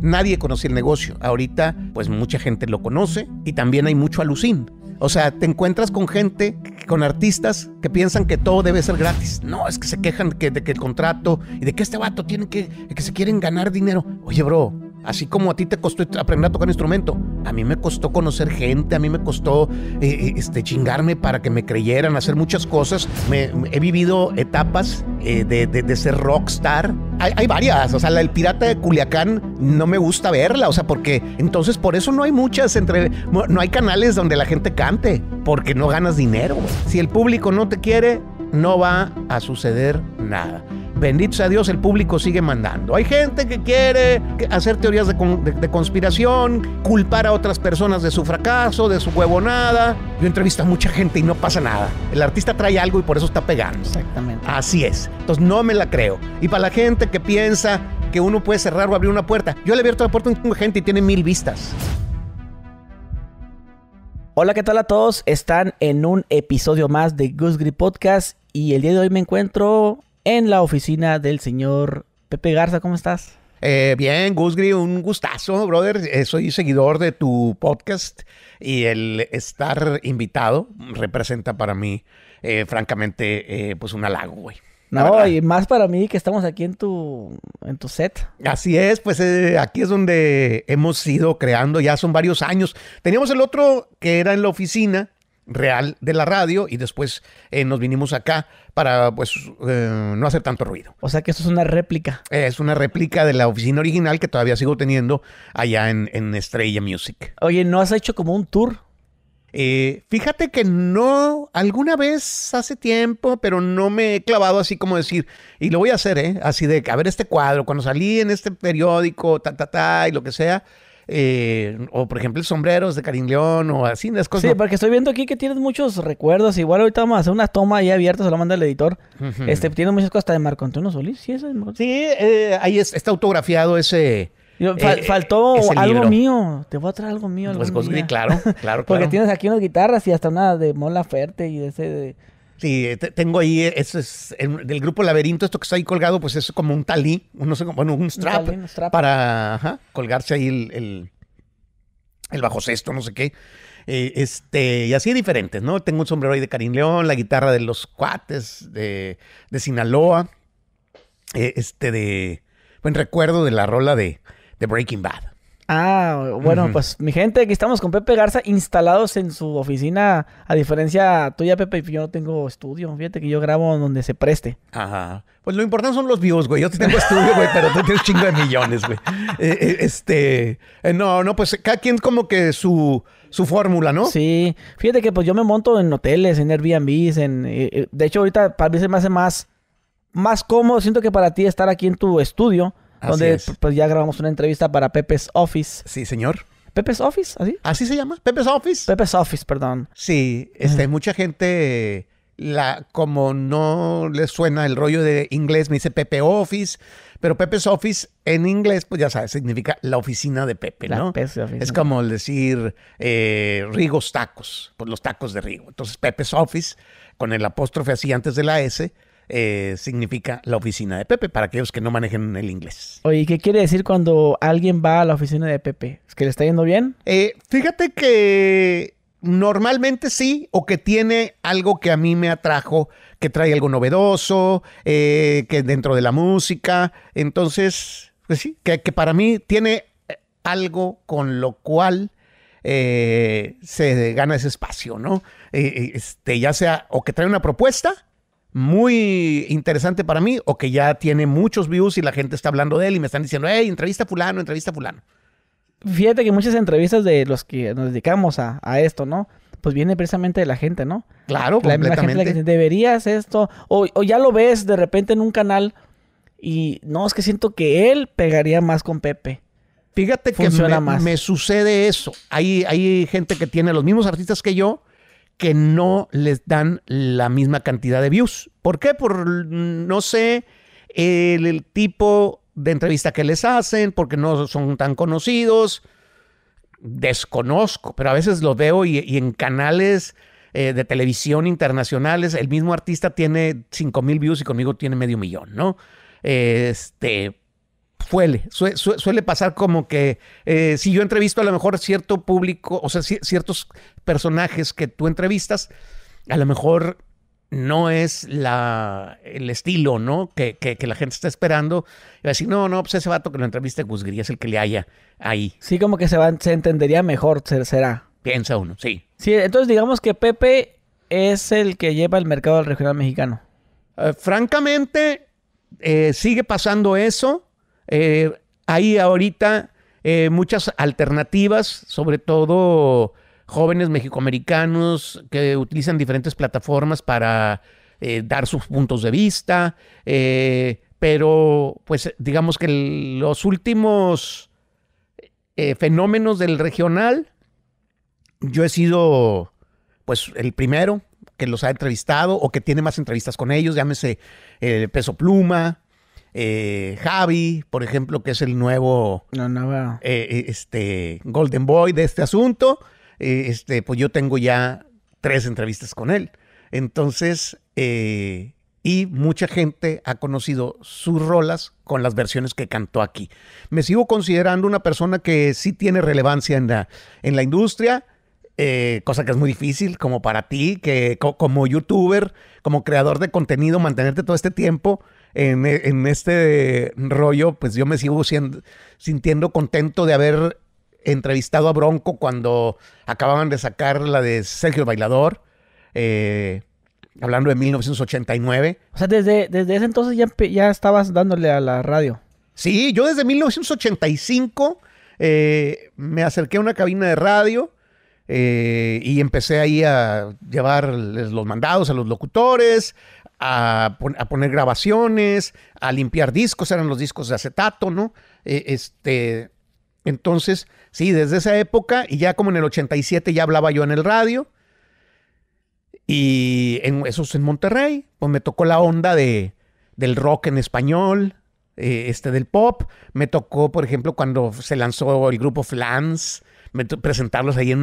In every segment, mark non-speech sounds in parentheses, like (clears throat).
Nadie conocía el negocio. Ahorita, pues mucha gente lo conoce y también hay mucho alucín. O sea, te encuentras con gente, con artistas que piensan que todo debe ser gratis. No, es que se quejan que, de que el contrato y de que este vato tiene que, que se quieren ganar dinero. Oye, bro, Así como a ti te costó aprender a tocar instrumento, a mí me costó conocer gente, a mí me costó eh, eh, este, chingarme para que me creyeran, hacer muchas cosas. he vivido etapas eh, de, ser rockstar. Hay, varias, o sea, la, el pirata de Culiacán no me gusta verla, o sea, porque entonces por eso no hay muchas, entre, no hay canales donde la gente cante, porque no ganas dinero. Si el público no te quiere, no va a suceder nada bendito sea Dios, el público sigue mandando. Hay gente que quiere hacer teorías de, conspiración, culpar a otras personas de su fracaso, de su huevonada. Yo entrevisto a mucha gente y no pasa nada. El artista trae algo y por eso está pegando. Exactamente. Así es. Entonces no me la creo. Y para la gente que piensa que uno puede cerrar o abrir una puerta, yo le he abierto la puerta a un gente y tiene mil vistas. Hola, ¿qué tal a todos? Están en un episodio más de Goose Podcast y el día de hoy me encuentro en la oficina del señor Pepe Garza. ¿Cómo estás? Eh, bien, Gusgri, un gustazo, brother. Eh, soy seguidor de tu podcast y el estar invitado representa para mí, eh, francamente, pues un halago, güey. No, y más para mí que estamos aquí en tu, en tu set. Así es, pues aquí es donde hemos ido creando, ya son varios años. Teníamos el otro que era en la oficina, real de la radio y después eh, nos vinimos acá para pues eh, no hacer tanto ruido. O sea que esto es una réplica. Eh, es una réplica de la oficina original que todavía sigo teniendo allá en, en Estrella Music. Oye, ¿no has hecho como un tour? fíjate que no, alguna vez hace tiempo, pero no me he clavado así como decir, y lo voy a hacer, ¿eh? Así de, a ver este cuadro, cuando salí en este periódico, ta, ta, ta, y lo que sea eh, o por ejemplo sombreros de Karim León o así, las cosas. Sí, porque estoy viendo aquí que tienes muchos recuerdos. Igual ahorita vamos a hacer una toma ahí abierta, se lo manda el editor. Este, tiene muchas cosas de Marco Antonio Solís, sí, ese Sí, eh, ahí está autografiado ese. Eh, faltó algo mío. Te voy a traer algo mío. Pues, pues claro, claro, (laughs) Porque tienes aquí unas guitarras y hasta una de Mola Ferte y de ese de Sí, tengo ahí, eh, eso es del grupo Laberinto, esto que está ahí colgado, pues es como un talí, sé, bueno, un strap, para colgarse ahí el, el, bajo cesto, no sé qué. Eh, este, y así diferentes, ¿no? Tengo un sombrero ahí de Karim León, la guitarra de los cuates de, Sinaloa, eh, este de, buen recuerdo de la rola de Breaking Bad. Ah, bueno, pues mi gente, aquí estamos con Pepe Garza instalados en su oficina, a diferencia tuya, Pepe, yo no tengo estudio, fíjate que yo grabo donde se preste. Ajá. Pues lo importante son los views, güey. Yo tengo estudio, güey, pero tú tienes chingo de millones, güey. Eh, eh, este, eh, no, no, pues cada quien como que su su fórmula, ¿no? Sí. Fíjate que pues yo me monto en hoteles, en Airbnb, en de hecho ahorita para mí se me hace más más cómodo, siento que para ti estar aquí en tu estudio donde pues ya grabamos una entrevista para Pepe's Office. Sí, señor. Pepe's Office, ¿así? ¿Así se llama? Pepe's Office. Pepe's Office, perdón. Sí, este, mucha gente la, como no les suena el rollo de inglés, me dice Pepe Office, pero Pepe's Office en inglés, pues ya sabes, significa la oficina de Pepe, ¿no? es como decir eh, Rigos Tacos, pues los tacos de Rigo. Entonces Pepe's Office, con el apóstrofe así antes de la S, eh, significa la oficina de Pepe, para aquellos que no manejen el inglés. Oye, ¿qué quiere decir cuando alguien va a la oficina de Pepe? ¿Es que le está yendo bien? Eh, fíjate que normalmente sí, o que tiene algo que a mí me atrajo, que trae algo novedoso, eh, que dentro de la música, entonces, pues sí, que, para mí tiene algo con lo cual... se gana ese espacio, ¿no? este, ya sea o que trae una propuesta muy interesante para mí o que ya tiene muchos views y la gente está hablando de él y me están diciendo, hey, entrevista a fulano, entrevista a fulano? Fíjate que muchas entrevistas de los que nos dedicamos a, esto, ¿no? Pues viene precisamente de la gente, ¿no? Claro, la, completamente. gente deberías esto, o, ya lo ves de repente en un canal y no, es que siento que él pegaría más con Pepe. Fíjate que me, me, sucede eso. Hay, hay gente que tiene los mismos artistas que yo, que no les dan la misma cantidad de views. ¿Por qué? Por, no sé, el, tipo de entrevista que les hacen, porque no son tan conocidos. Desconozco, pero a veces lo veo y, en canales eh, de televisión internacionales, el mismo artista tiene 5 mil views y conmigo tiene medio millón, ¿no? Este, Suele, suele, pasar como que eh, si yo entrevisto a lo mejor cierto público, o sea, ciertos personajes que tú entrevistas, a lo mejor no es la, el estilo, ¿no? Que, que, la gente está esperando. Y va a decir, no, no, pues ese vato que lo entreviste Gusgrías pues, es el que le haya ahí. Sí, como que se, se entendería mejor, será. Piensa uno, sí. Sí, entonces digamos que Pepe es el que lleva el mercado al regional mexicano. Eh, francamente, eh, sigue pasando eso. Eh, hay ahorita eh, muchas alternativas, sobre todo jóvenes mexicoamericanos que utilizan diferentes plataformas para eh, dar sus puntos de vista, pero pues digamos que los últimos fenómenos del regional, yo he sido pues el primero que los ha entrevistado o que tiene más entrevistas con ellos, llámese Peso Pluma, eh, Javi, por ejemplo, que es el nuevo eh, eh, este, Golden Boy de este asunto, este, pues yo tengo ya tres entrevistas con él. Entonces, y mucha gente ha conocido sus rolas con las versiones que cantó aquí. Me sigo considerando una persona que sí tiene relevancia en la, en la industria. cosa que es muy difícil como para ti, que como youtuber, como creador de contenido, mantenerte todo este tiempo e, en, este rollo, pues yo me sigo sintiendo contento de haber entrevistado a Bronco cuando acababan de sacar la de Sergio Bailador, eh, hablando de 1989. O sea, desde, desde ese entonces ya, ya estabas dándole a la radio. Sí, yo desde 1985 eh, me acerqué a una cabina de radio eh, y empecé ahí a llevar los mandados a los locutores, a, poner grabaciones, a limpiar discos, eran los discos de acetato, ¿no? E, este, entonces, sí, desde esa época, y ya como en el 87 ya hablaba yo en el radio, y en, eso es en Monterrey, pues me tocó la onda de, del rock en español, eh, este del pop, me tocó, por ejemplo, cuando se lanzó el grupo Flans, presentarlos ahí en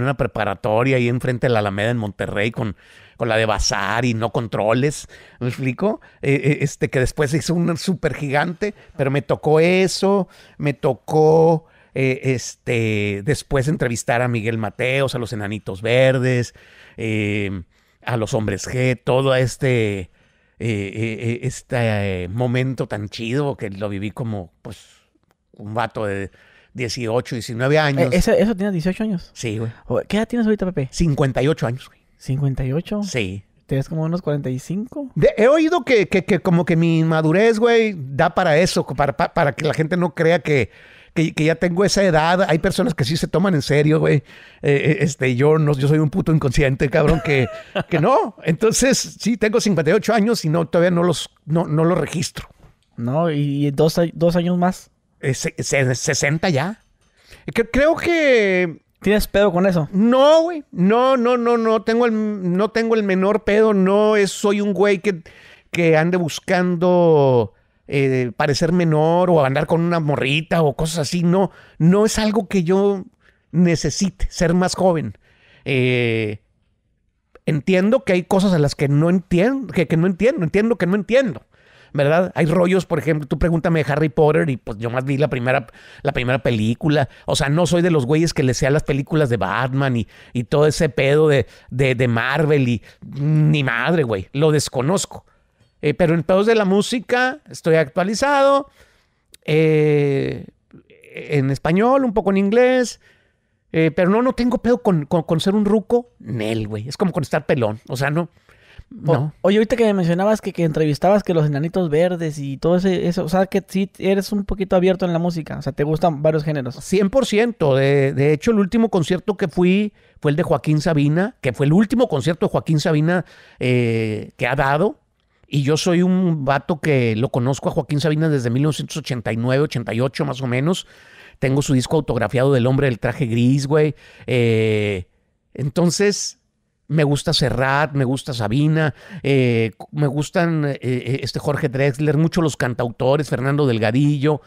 una, preparatoria, ahí enfrente de la Alameda en Monterrey, con, con la de Bazar y no controles. ¿Me explico? Eh, eh, este, que después hizo un super gigante, pero me tocó eso, me tocó. Eh, este, después entrevistar a Miguel Mateos, a los Enanitos Verdes, em, a los Hombres G, todo este, este momento tan chido que lo viví como pues, un vato de 18, 19 eh, años. ¿Eso, eso tienes 18 años? Sí, güey. ¿Qué edad tienes ahorita, Pepe? 58 años, güey. ¿58? Sí. ¿Tienes como unos 45? he oído que, como que mi madurez, güey, da para eso, para, que la gente no crea que, ya tengo esa edad. Hay personas que sí se toman en serio, güey. Eh, eh, este, yo no, yo soy un puto inconsciente, cabrón, que, (laughs) que no. Entonces, sí, tengo 58 años y no, todavía no los, no, no los registro. No, y dos, dos años más. 60 eh, ya. creo que. ¿Tienes pedo con eso? No, güey. No, no, no, no. Tengo el, no tengo el menor pedo. No es, soy un güey que, que ande buscando eh, parecer menor o andar con una morrita o cosas así. No, no es algo que yo necesite, ser más joven. Eh, entiendo que hay cosas a las que no entiendo, que, que no entiendo, entiendo que no entiendo. ¿verdad? Hay rollos, por ejemplo, tú pregúntame de Harry Potter y pues yo más vi la primera, la primera película. O sea, no soy de los güeyes que le sea las películas de Batman y, y todo ese pedo de, Marvel y ni madre, güey. Lo desconozco. Eh, pero en pedos de la música estoy actualizado. Eh, en español, un poco en inglés. Eh, pero no, no tengo pedo con, con ser un ruco. Nel, güey. Es como con estar pelón. O sea, no oye, ahorita que me mencionabas que, entrevistabas que los enanitos verdes y todo eso, o sea, que sí eres un poquito abierto en la música, o sea, te gustan varios géneros. 100%. De, hecho, el último concierto que fui fue el de Joaquín Sabina, que fue el último concierto de Joaquín Sabina eh, que ha dado. Y yo soy un vato que lo conozco a Joaquín Sabina desde 1989, 88 más o menos. Tengo su disco autografiado del hombre del traje gris, güey. Eh, entonces, me gusta Serrat, me gusta Sabina, eh, me gustan eh, eh, este Jorge Drexler, mucho los cantautores, Fernando Delgadillo.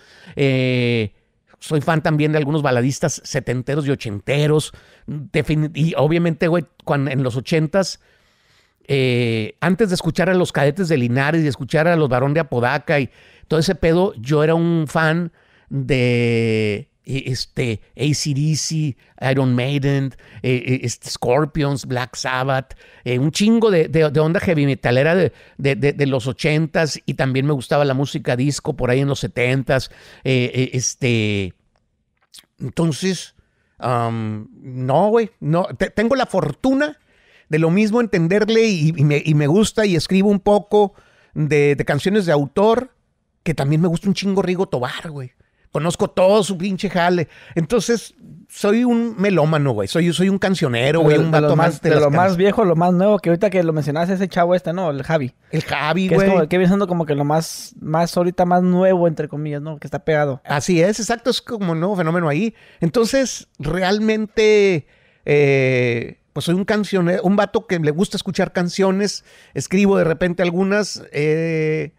soy fan también de algunos baladistas setenteros y ochenteros. y obviamente, güey, cuando, en los ochentas, antes de escuchar a los cadetes de Linares y escuchar a los varón de Apodaca y todo ese pedo, yo era un fan de e, este, ACDC, Iron Maiden, e, e, este, Scorpions, Black Sabbath, un chingo de, de, onda heavy metalera de, de los ochentas y también me gustaba la música disco por ahí en los setentas. este, entonces, no, güey, no, tengo la fortuna de lo mismo entenderle y, me, y me, gusta y escribo un poco de, canciones de autor que también me gusta un chingo Rigo Tobar, güey. Conozco todo su pinche jale. Entonces, soy un melómano, güey. Soy, soy un cancionero, güey. Un vato más de, lo más viejo, lo más nuevo, que ahorita que lo mencionaste, ese chavo este, ¿no? El Javi. El Javi, güey. Es como, que viene siendo como que lo más, más ahorita más nuevo, entre comillas, ¿no? Que está pegado. Así es, exacto. Es como un nuevo fenómeno ahí. Entonces, realmente. Eh, pues soy un cancionero, un vato que le gusta escuchar canciones, escribo de repente algunas, eh,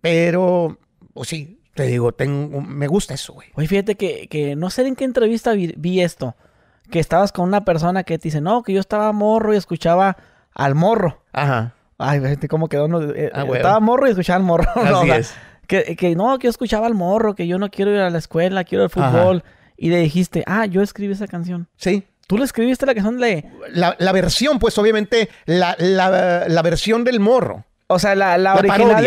pero, pues sí, te digo, tengo, me gusta eso, güey. Oye, fíjate que, no sé en qué entrevista vi, esto. Que estabas con una persona que te dice, no, que yo estaba morro y escuchaba al morro. Ajá. Ay, gente este, cómo quedó. Eh, ah, eh, estaba morro y escuchaba al morro. (laughs) Así Que, no, que yo escuchaba al morro, que yo no quiero ir a la escuela, quiero el fútbol. Y le dijiste, ah, yo escribí esa canción. Sí. Tú le escribiste la canción de... La, versión, pues obviamente, la versión del morro. O sea, la, la, original,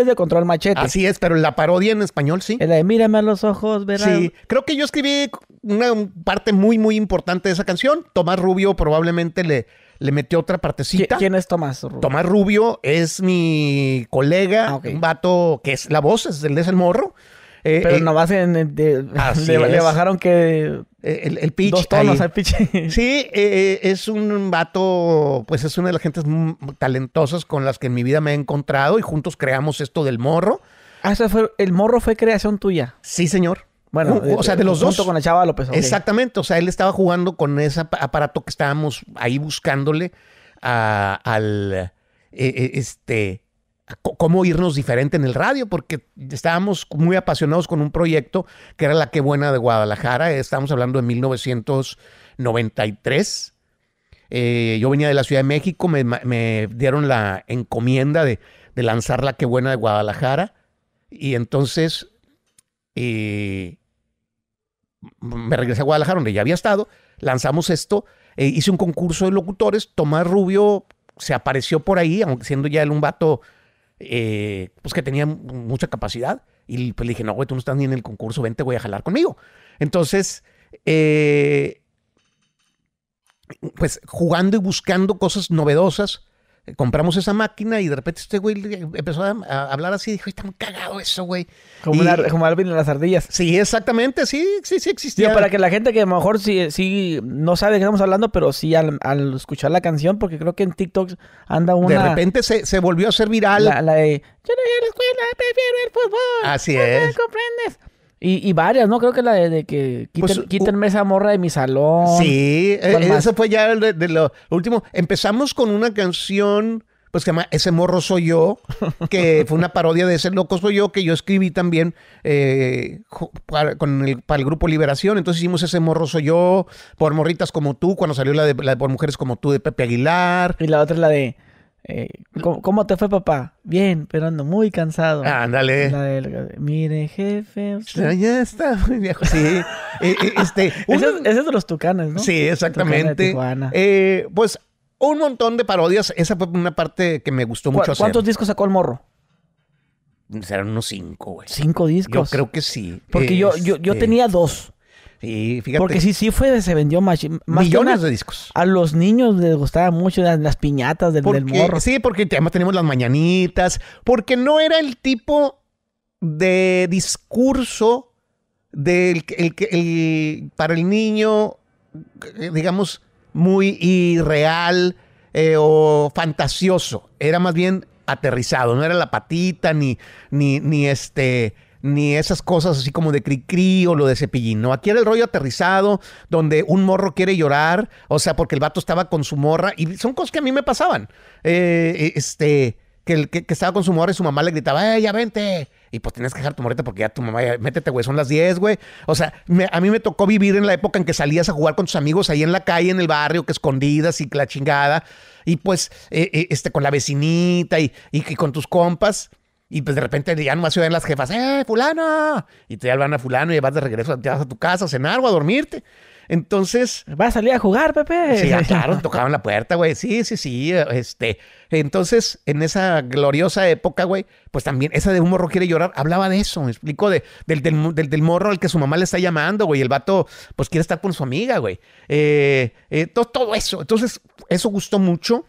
es, de Control Machete. Así es, pero la parodia en español sí. Es la de Mírame a los ojos, ¿verdad? Sí, creo que yo escribí una parte muy, muy importante de esa canción. Tomás Rubio probablemente le, le metió otra partecita. ¿Quién es Tomás Rubio? Tomás Rubio es mi colega, ah, un vato que es la voz, es el, eh, eh, de ese morro. pero nomás de, le, bajaron que eh, el, el pitch. Dos (laughs) Sí, eh, eh, es un vato, pues es una de las gentes talentosas con las que en mi vida me he encontrado y juntos creamos esto del morro. Ah, fue, el morro fue creación tuya. Sí, señor. Bueno, o, sea, de los dos. Junto con la chava López. Exactamente, o sea, él estaba jugando con ese aparato que estábamos ahí buscándole al, este, cómo irnos diferente en el radio, porque estábamos muy apasionados con un proyecto que era La Qué Buena de Guadalajara, estábamos hablando de 1993. Eh, yo venía de la Ciudad de México, me, dieron la encomienda de, lanzar La Qué Buena de Guadalajara, y entonces eh, me regresé a Guadalajara, donde ya había estado, lanzamos esto, eh, hice un concurso de locutores, Tomás Rubio se apareció por ahí, aunque siendo ya el un vato eh, pues que tenía mucha capacidad. Y pues le dije, no, güey, tú no estás ni en el concurso, vente, voy a jalar conmigo. Entonces, eh, pues jugando y buscando cosas novedosas, compramos esa máquina y de repente este güey empezó a, hablar así, dijo, está muy cagado eso, güey. Como, como Alvin en las ardillas. Sí, exactamente, sí, sí, sí existía. para que la gente que a lo mejor sí, no sabe de qué estamos hablando, pero sí al, escuchar la canción, porque creo que en TikTok anda una... De repente se, volvió a ser viral. La, de, yo no voy a la escuela, prefiero el fútbol. Así es. comprendes? Y, varias, ¿no? Creo que la de, que pues, quítenme esa morra de mi salón. Sí, eh, eso fue ya el de, lo último. Empezamos con una canción, pues que se llama Ese morro soy yo, que fue una parodia de Ese loco soy yo, que yo escribí también eh, para, con el, para el grupo Liberación. Entonces hicimos Ese morro soy yo, Por morritas como tú, cuando salió la de, Por mujeres como tú de Pepe Aguilar. Y la otra es la de... Eh, ¿cómo, te fue, papá? Bien, pero ando muy cansado. Ándale. Mire, jefe. Ya está muy viejo. Sí. (laughs) Eh, eh, este, ese, es de los tucanes, ¿no? Sí, exactamente. pues un montón de parodias. Esa fue una parte que me gustó mucho. Hacer. ¿Cuántos discos sacó el morro? Serán unos cinco, güey. ¿Cinco discos? Yo creo que sí. Porque yo, yo este tenía dos. Porque sí, sí fue, se vendió más. millones de discos. A los niños les gustaba mucho las, piñatas del, porque, Sí, porque además tenemos las mañanitas. Porque no era el tipo de discurso del el, para el niño, eh, digamos, muy irreal eh, o fantasioso. Era más bien aterrizado, no era la patita ni, ni, ni este ni esas cosas así como de cri-cri o lo de cepillín. No, aquí era el rollo aterrizado, donde un morro quiere llorar, o sea, porque el vato estaba con su morra, y son cosas que a mí me pasaban. Eh, e, este, que, que, estaba con su morra y su mamá le gritaba, ¡eh, ya vente! Y pues tienes que dejar tu morrita porque ya tu mamá, ya, métete, güey, son las 10, güey. O sea, a mí me tocó vivir en la época en que salías a jugar con tus amigos ahí en la calle, en el barrio, que escondidas y la chingada. Y pues, eh, eh, este, con la vecinita y, y, con tus compas. Y pues de repente ya más Ciudad de las jefas, ¡eh, fulano! Y te van a fulano y vas de regreso, te vas a tu casa a cenar o a dormirte. Entonces. Va a salir a jugar, Pepe. Sí, ah, (laughs) claro, tocaban la puerta, güey. Sí, sí, sí. Este. Entonces, en esa gloriosa época, güey, pues también esa de un morro quiere llorar, hablaba de eso. Me explico, del, del, morro al que su mamá le está llamando, güey. El vato, pues quiere estar con su amiga, güey. Eh, eh, todo, todo eso. Entonces, eso gustó mucho.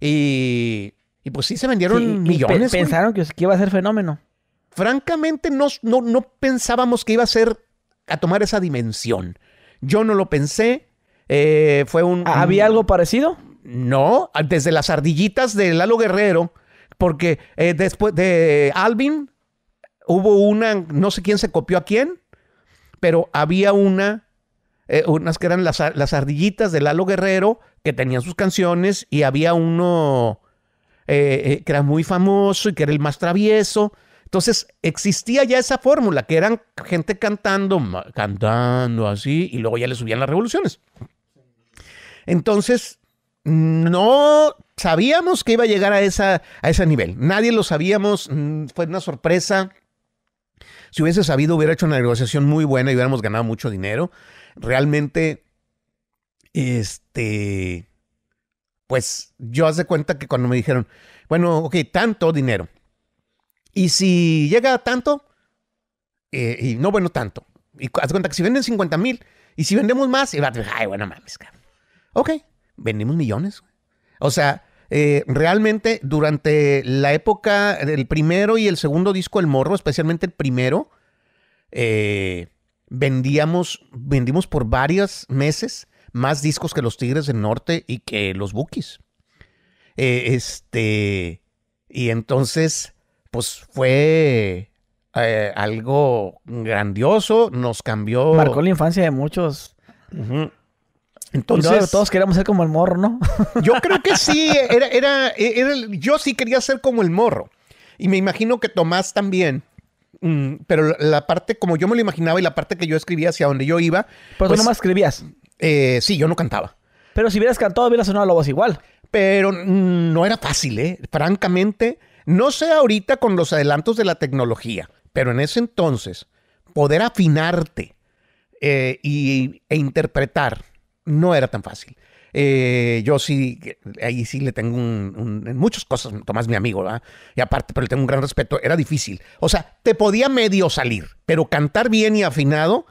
Y y pues sí se vendieron millones. pensaron que, iba a ser fenómeno. Francamente, no, no, pensábamos que iba a ser a tomar esa dimensión. Yo no lo pensé. Eh, fue un. ¿Había algo parecido? No, desde las ardillitas de Lalo Guerrero, porque eh, después de Alvin hubo una, no sé quién se copió a quién, pero había una, eh, unas que eran las, las, ardillitas de Lalo Guerrero que tenían sus canciones y había uno eh, eh, que era muy famoso y que era el más travieso. Entonces existía ya esa fórmula, que eran gente cantando, cantando así, y luego ya le subían las revoluciones. Entonces, no sabíamos que iba a llegar a, esa, a ese nivel. Nadie lo sabíamos, mm, fue una sorpresa. Si hubiese sabido, hubiera hecho una negociación muy buena y hubiéramos ganado mucho dinero. Realmente, este, pues yo hace cuenta que cuando me dijeron, bueno, ok, tanto dinero. Y si llega tanto, eh, y no, bueno, tanto. Y haz cuenta que si venden 50 mil, y si vendemos más, y va a ay, bueno, mames, Ok, vendimos millones. O sea, eh, realmente durante la época del primero y el segundo disco, El Morro, especialmente el primero, eh, vendíamos, vendimos por varios meses más discos que los Tigres del Norte y que los Bookies. Eh, este, y entonces, pues fue eh, algo grandioso, nos cambió. Marcó la infancia de muchos. Entonces, todos queríamos ser como el morro, ¿no? (laughs) yo creo que sí, era, yo sí quería ser como el morro. Y me imagino que Tomás también. Mm, pero la parte como yo me lo imaginaba y la parte que yo escribía hacia donde yo iba. Pero pues, tú nomás escribías. Eh, sí, yo no cantaba. Pero si hubieras cantado, hubiera sonado la voz igual. Pero mm, no era fácil, ¿eh? Francamente, no sé ahorita con los adelantos de la tecnología, pero en ese entonces, poder afinarte eh, e interpretar no era tan fácil. Eh, yo sí, ahí sí le tengo un, en muchas cosas, Tomás, mi amigo, ¿verdad? Y aparte, pero le tengo un gran respeto, era difícil. O sea, te podía medio salir, pero cantar bien y afinado,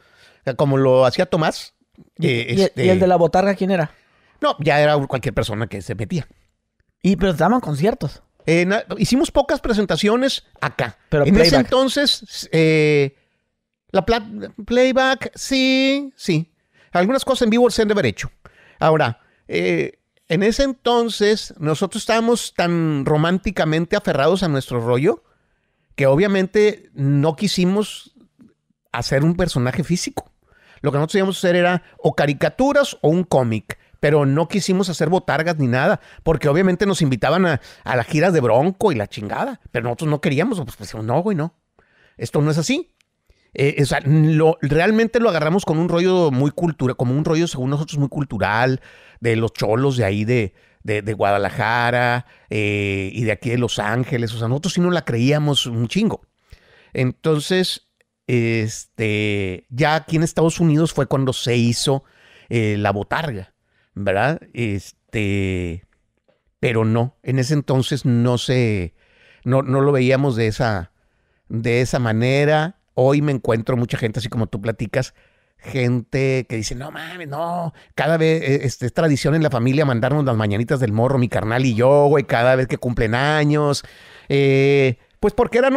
eh, como lo hacía Tomás. ¿Y, eh, el este de la botarga quién era? No, ya era cualquier persona que se metía. ¿Y pero daban conciertos? hicimos pocas presentaciones acá. Pero en ese entonces, la playback, sí, sí. Algunas cosas en vivo se han de haber hecho. Ahora, eh, en ese entonces nosotros estábamos tan románticamente aferrados a nuestro rollo que obviamente no quisimos hacer un personaje físico. Lo que nosotros íbamos a hacer era o caricaturas o un cómic, pero no quisimos hacer botargas ni nada, porque obviamente nos invitaban a, las giras de Bronco y la chingada, pero nosotros no queríamos, pues, pues no, güey, no. Esto no es así. Eh, eh, o sea, realmente lo agarramos con un rollo muy cultural, como un rollo según nosotros muy cultural, de los cholos de ahí de, Guadalajara eh, y de aquí de Los Ángeles. O sea, nosotros sí no la creíamos un chingo. Entonces, este, ya aquí en Estados Unidos fue cuando se hizo la botarga, ¿verdad? Este, pero no, en ese entonces no se, no, no lo veíamos de esa, de esa manera hoy me encuentro mucha gente, así como tú platicas, gente que dice, no mames, no, cada vez eh, este, es tradición en la familia mandarnos las mañanitas del morro, mi carnal y yo, güey, cada vez que cumplen años. Eh, pues porque eran,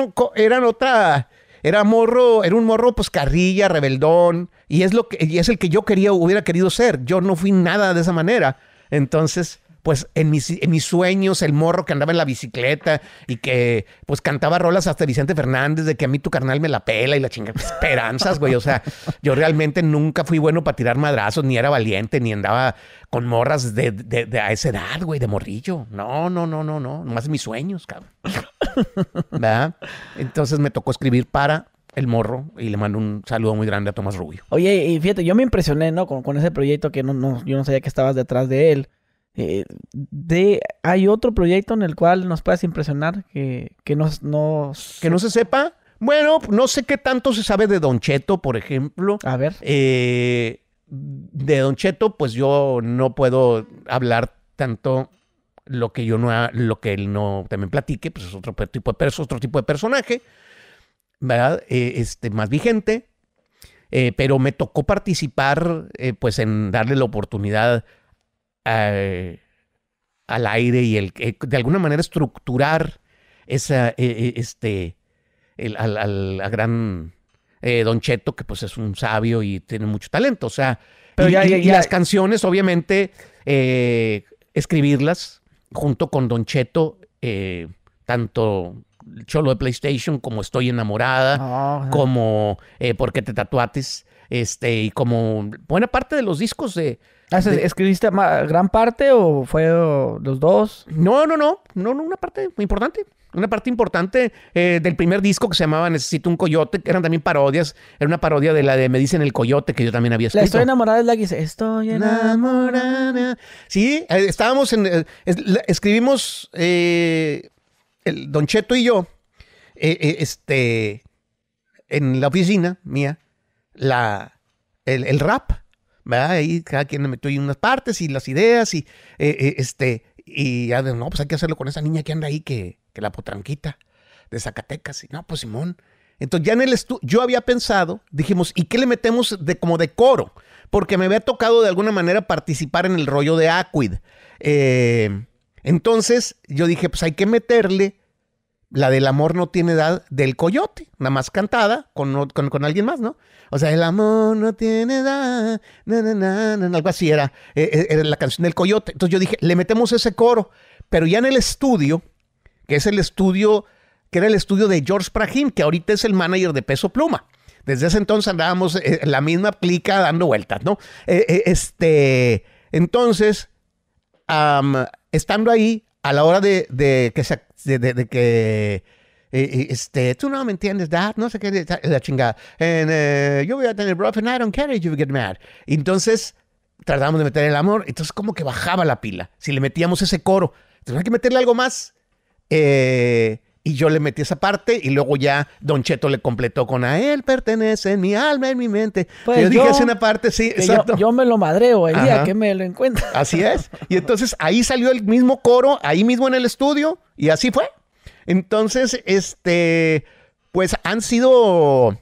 otra, era morro, era un morro pues carrilla, rebeldón, y es, lo que, y es el que yo quería, hubiera querido ser. Yo no fui nada de esa manera. Entonces, pues en mis, en mis sueños, el morro que andaba en la bicicleta y que pues cantaba rolas hasta Vicente Fernández de que a mí tu carnal me la pela y la chinga Esperanzas, güey. O sea, yo realmente nunca fui bueno para tirar madrazos, ni era valiente, ni andaba con morras de, de, a esa edad, güey, de morrillo. No, no, no, no, no. Nomás mis sueños, cabrón. ¿Verdad? Entonces me tocó escribir para el morro y le mando un saludo muy grande a Tomás Rubio. Oye, y fíjate, yo me impresioné, ¿no? Con, con ese proyecto que no, no, yo no sabía que estabas detrás de él. Eh, de, ¿Hay otro proyecto en el cual nos puedas impresionar que, nos, Que no se sepa? Bueno, no sé qué tanto se sabe de Don Cheto, por ejemplo. A ver. Eh, de Don Cheto, pues yo no puedo hablar tanto lo que yo no, lo que él no también platique, pues es otro tipo de, otro tipo de personaje, ¿verdad? Eh, este, más vigente. pero me tocó participar, pues en darle la oportunidad eh, al, aire y el, eh, de alguna manera estructurar esa, eh, este, al, gran Don Cheto, que pues es un sabio y tiene mucho talento. O sea, y, las canciones, obviamente, escribirlas junto con Don Cheto, tanto Cholo de PlayStation como Estoy enamorada, ah, como como Porque te tatuates, este, y como buena parte de los discos de Ah, ¿Escribiste gran parte o fue los dos? No, no, no, no, una parte muy importante. Una parte importante eh, del primer disco que se llamaba Necesito un Coyote, que eran también parodias. Era una parodia de la de Me dicen el Coyote, que yo también había escrito. Estoy enamorada de la que dice, Estoy enamorada. Sí, estábamos en... Eh, escribimos, eh, el, Don Cheto y yo, este, en la oficina mía, la, el rap Ahí cada quien le metió unas partes y las ideas y eh, eh, este, y ya no, pues hay que hacerlo con esa niña que anda ahí, que, la potranquita de Zacatecas. Y no, pues Simón. Entonces ya en el estudio, yo había pensado, dijimos, ¿y qué le metemos de como de coro? Porque me había tocado de alguna manera participar en el rollo de Aquid. Eh, entonces yo dije, pues hay que meterle la del amor no tiene edad del coyote, nada más cantada con, alguien más, ¿no? O sea, el amor no tiene edad, na, na, na, algo así era, eh, eh, era la canción del coyote. Entonces yo dije, le metemos ese coro, pero ya en el estudio, que es el estudio, que era el estudio de George Prahim, que ahorita es el manager de Peso Pluma. Desde ese entonces andábamos eh, la misma plica dando vueltas, ¿no? este, entonces, estando ahí, a la hora de, de que se de, que este, tú no me entiendes, Dad, no sé qué, la chingada. Eh, yo voy a tener brother, and I don't care if you get mad. Entonces, tratamos de meter el amor, entonces como que bajaba la pila, si le metíamos ese coro. Entonces que meterle algo más. Eh, y yo le metí esa parte y luego ya Don Cheto le completó con a él pertenece en mi alma, en mi mente. Pues yo, dije hace una parte, sí, exacto. Yo, me lo madreo el a que me lo encuentro. (laughs) Así es. Y entonces ahí salió el mismo coro, ahí mismo en el estudio, y así fue. Entonces, este, pues han sido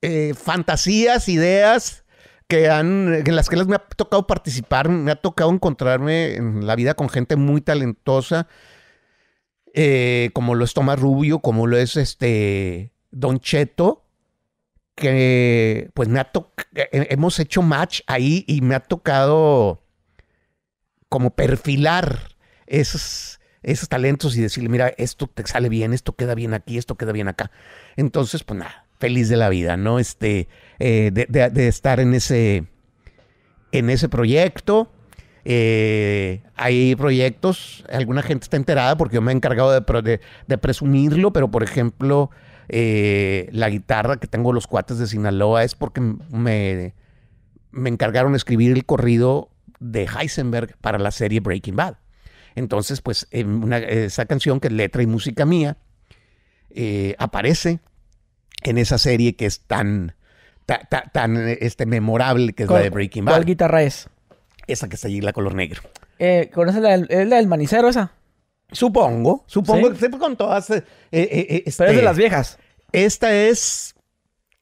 eh, fantasías, ideas que han, en las que les me ha tocado participar, me ha tocado encontrarme en la vida con gente muy talentosa eh, como lo es Tomás Rubio, como lo es este Don Cheto, que pues me ha eh, hemos hecho match ahí y me ha tocado como perfilar esos, esos talentos y decirle, mira, esto te sale bien, esto queda bien aquí, esto queda bien acá. Entonces, pues nada, feliz de la vida, ¿no? Este, eh, de, de, estar en ese, en ese proyecto. Eh, hay proyectos, alguna gente está enterada porque yo me he encargado de, presumirlo, pero por ejemplo, eh, la guitarra que tengo los cuates de Sinaloa es porque me, me encargaron escribir el corrido de Heisenberg para la serie Breaking Bad. Entonces, pues esa canción que es letra y música mía eh, aparece en esa serie que es tan, tan este, memorable que es la de Breaking Bad. ¿Cuál guitarra es? Esa que está allí, la color negro. Eh, ¿Conoces la del, la del manicero esa? Supongo, supongo. Siempre con todas. Eh, eh, eh Pero es este, de las viejas. Esta es.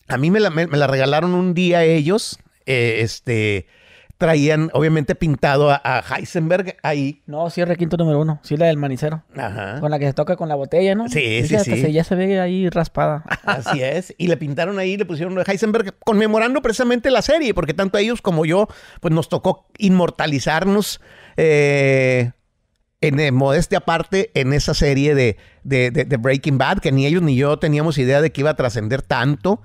A mí me la, me la regalaron un día ellos. Eh, este traían obviamente pintado a, Heisenberg ahí. No, cierre quinto número uno. Sí, la del manicero. Ajá. Con la que se toca con la botella, ¿no? Sí, sí, sí. ya se ve ahí raspada. Así (laughs) es. Y le pintaron ahí, le pusieron Heisenberg, conmemorando precisamente la serie, porque tanto ellos como yo, pues nos tocó inmortalizarnos. Eh, en eh, modestia aparte, en esa serie de, de, Breaking Bad, que ni ellos ni yo teníamos idea de que iba a trascender tanto.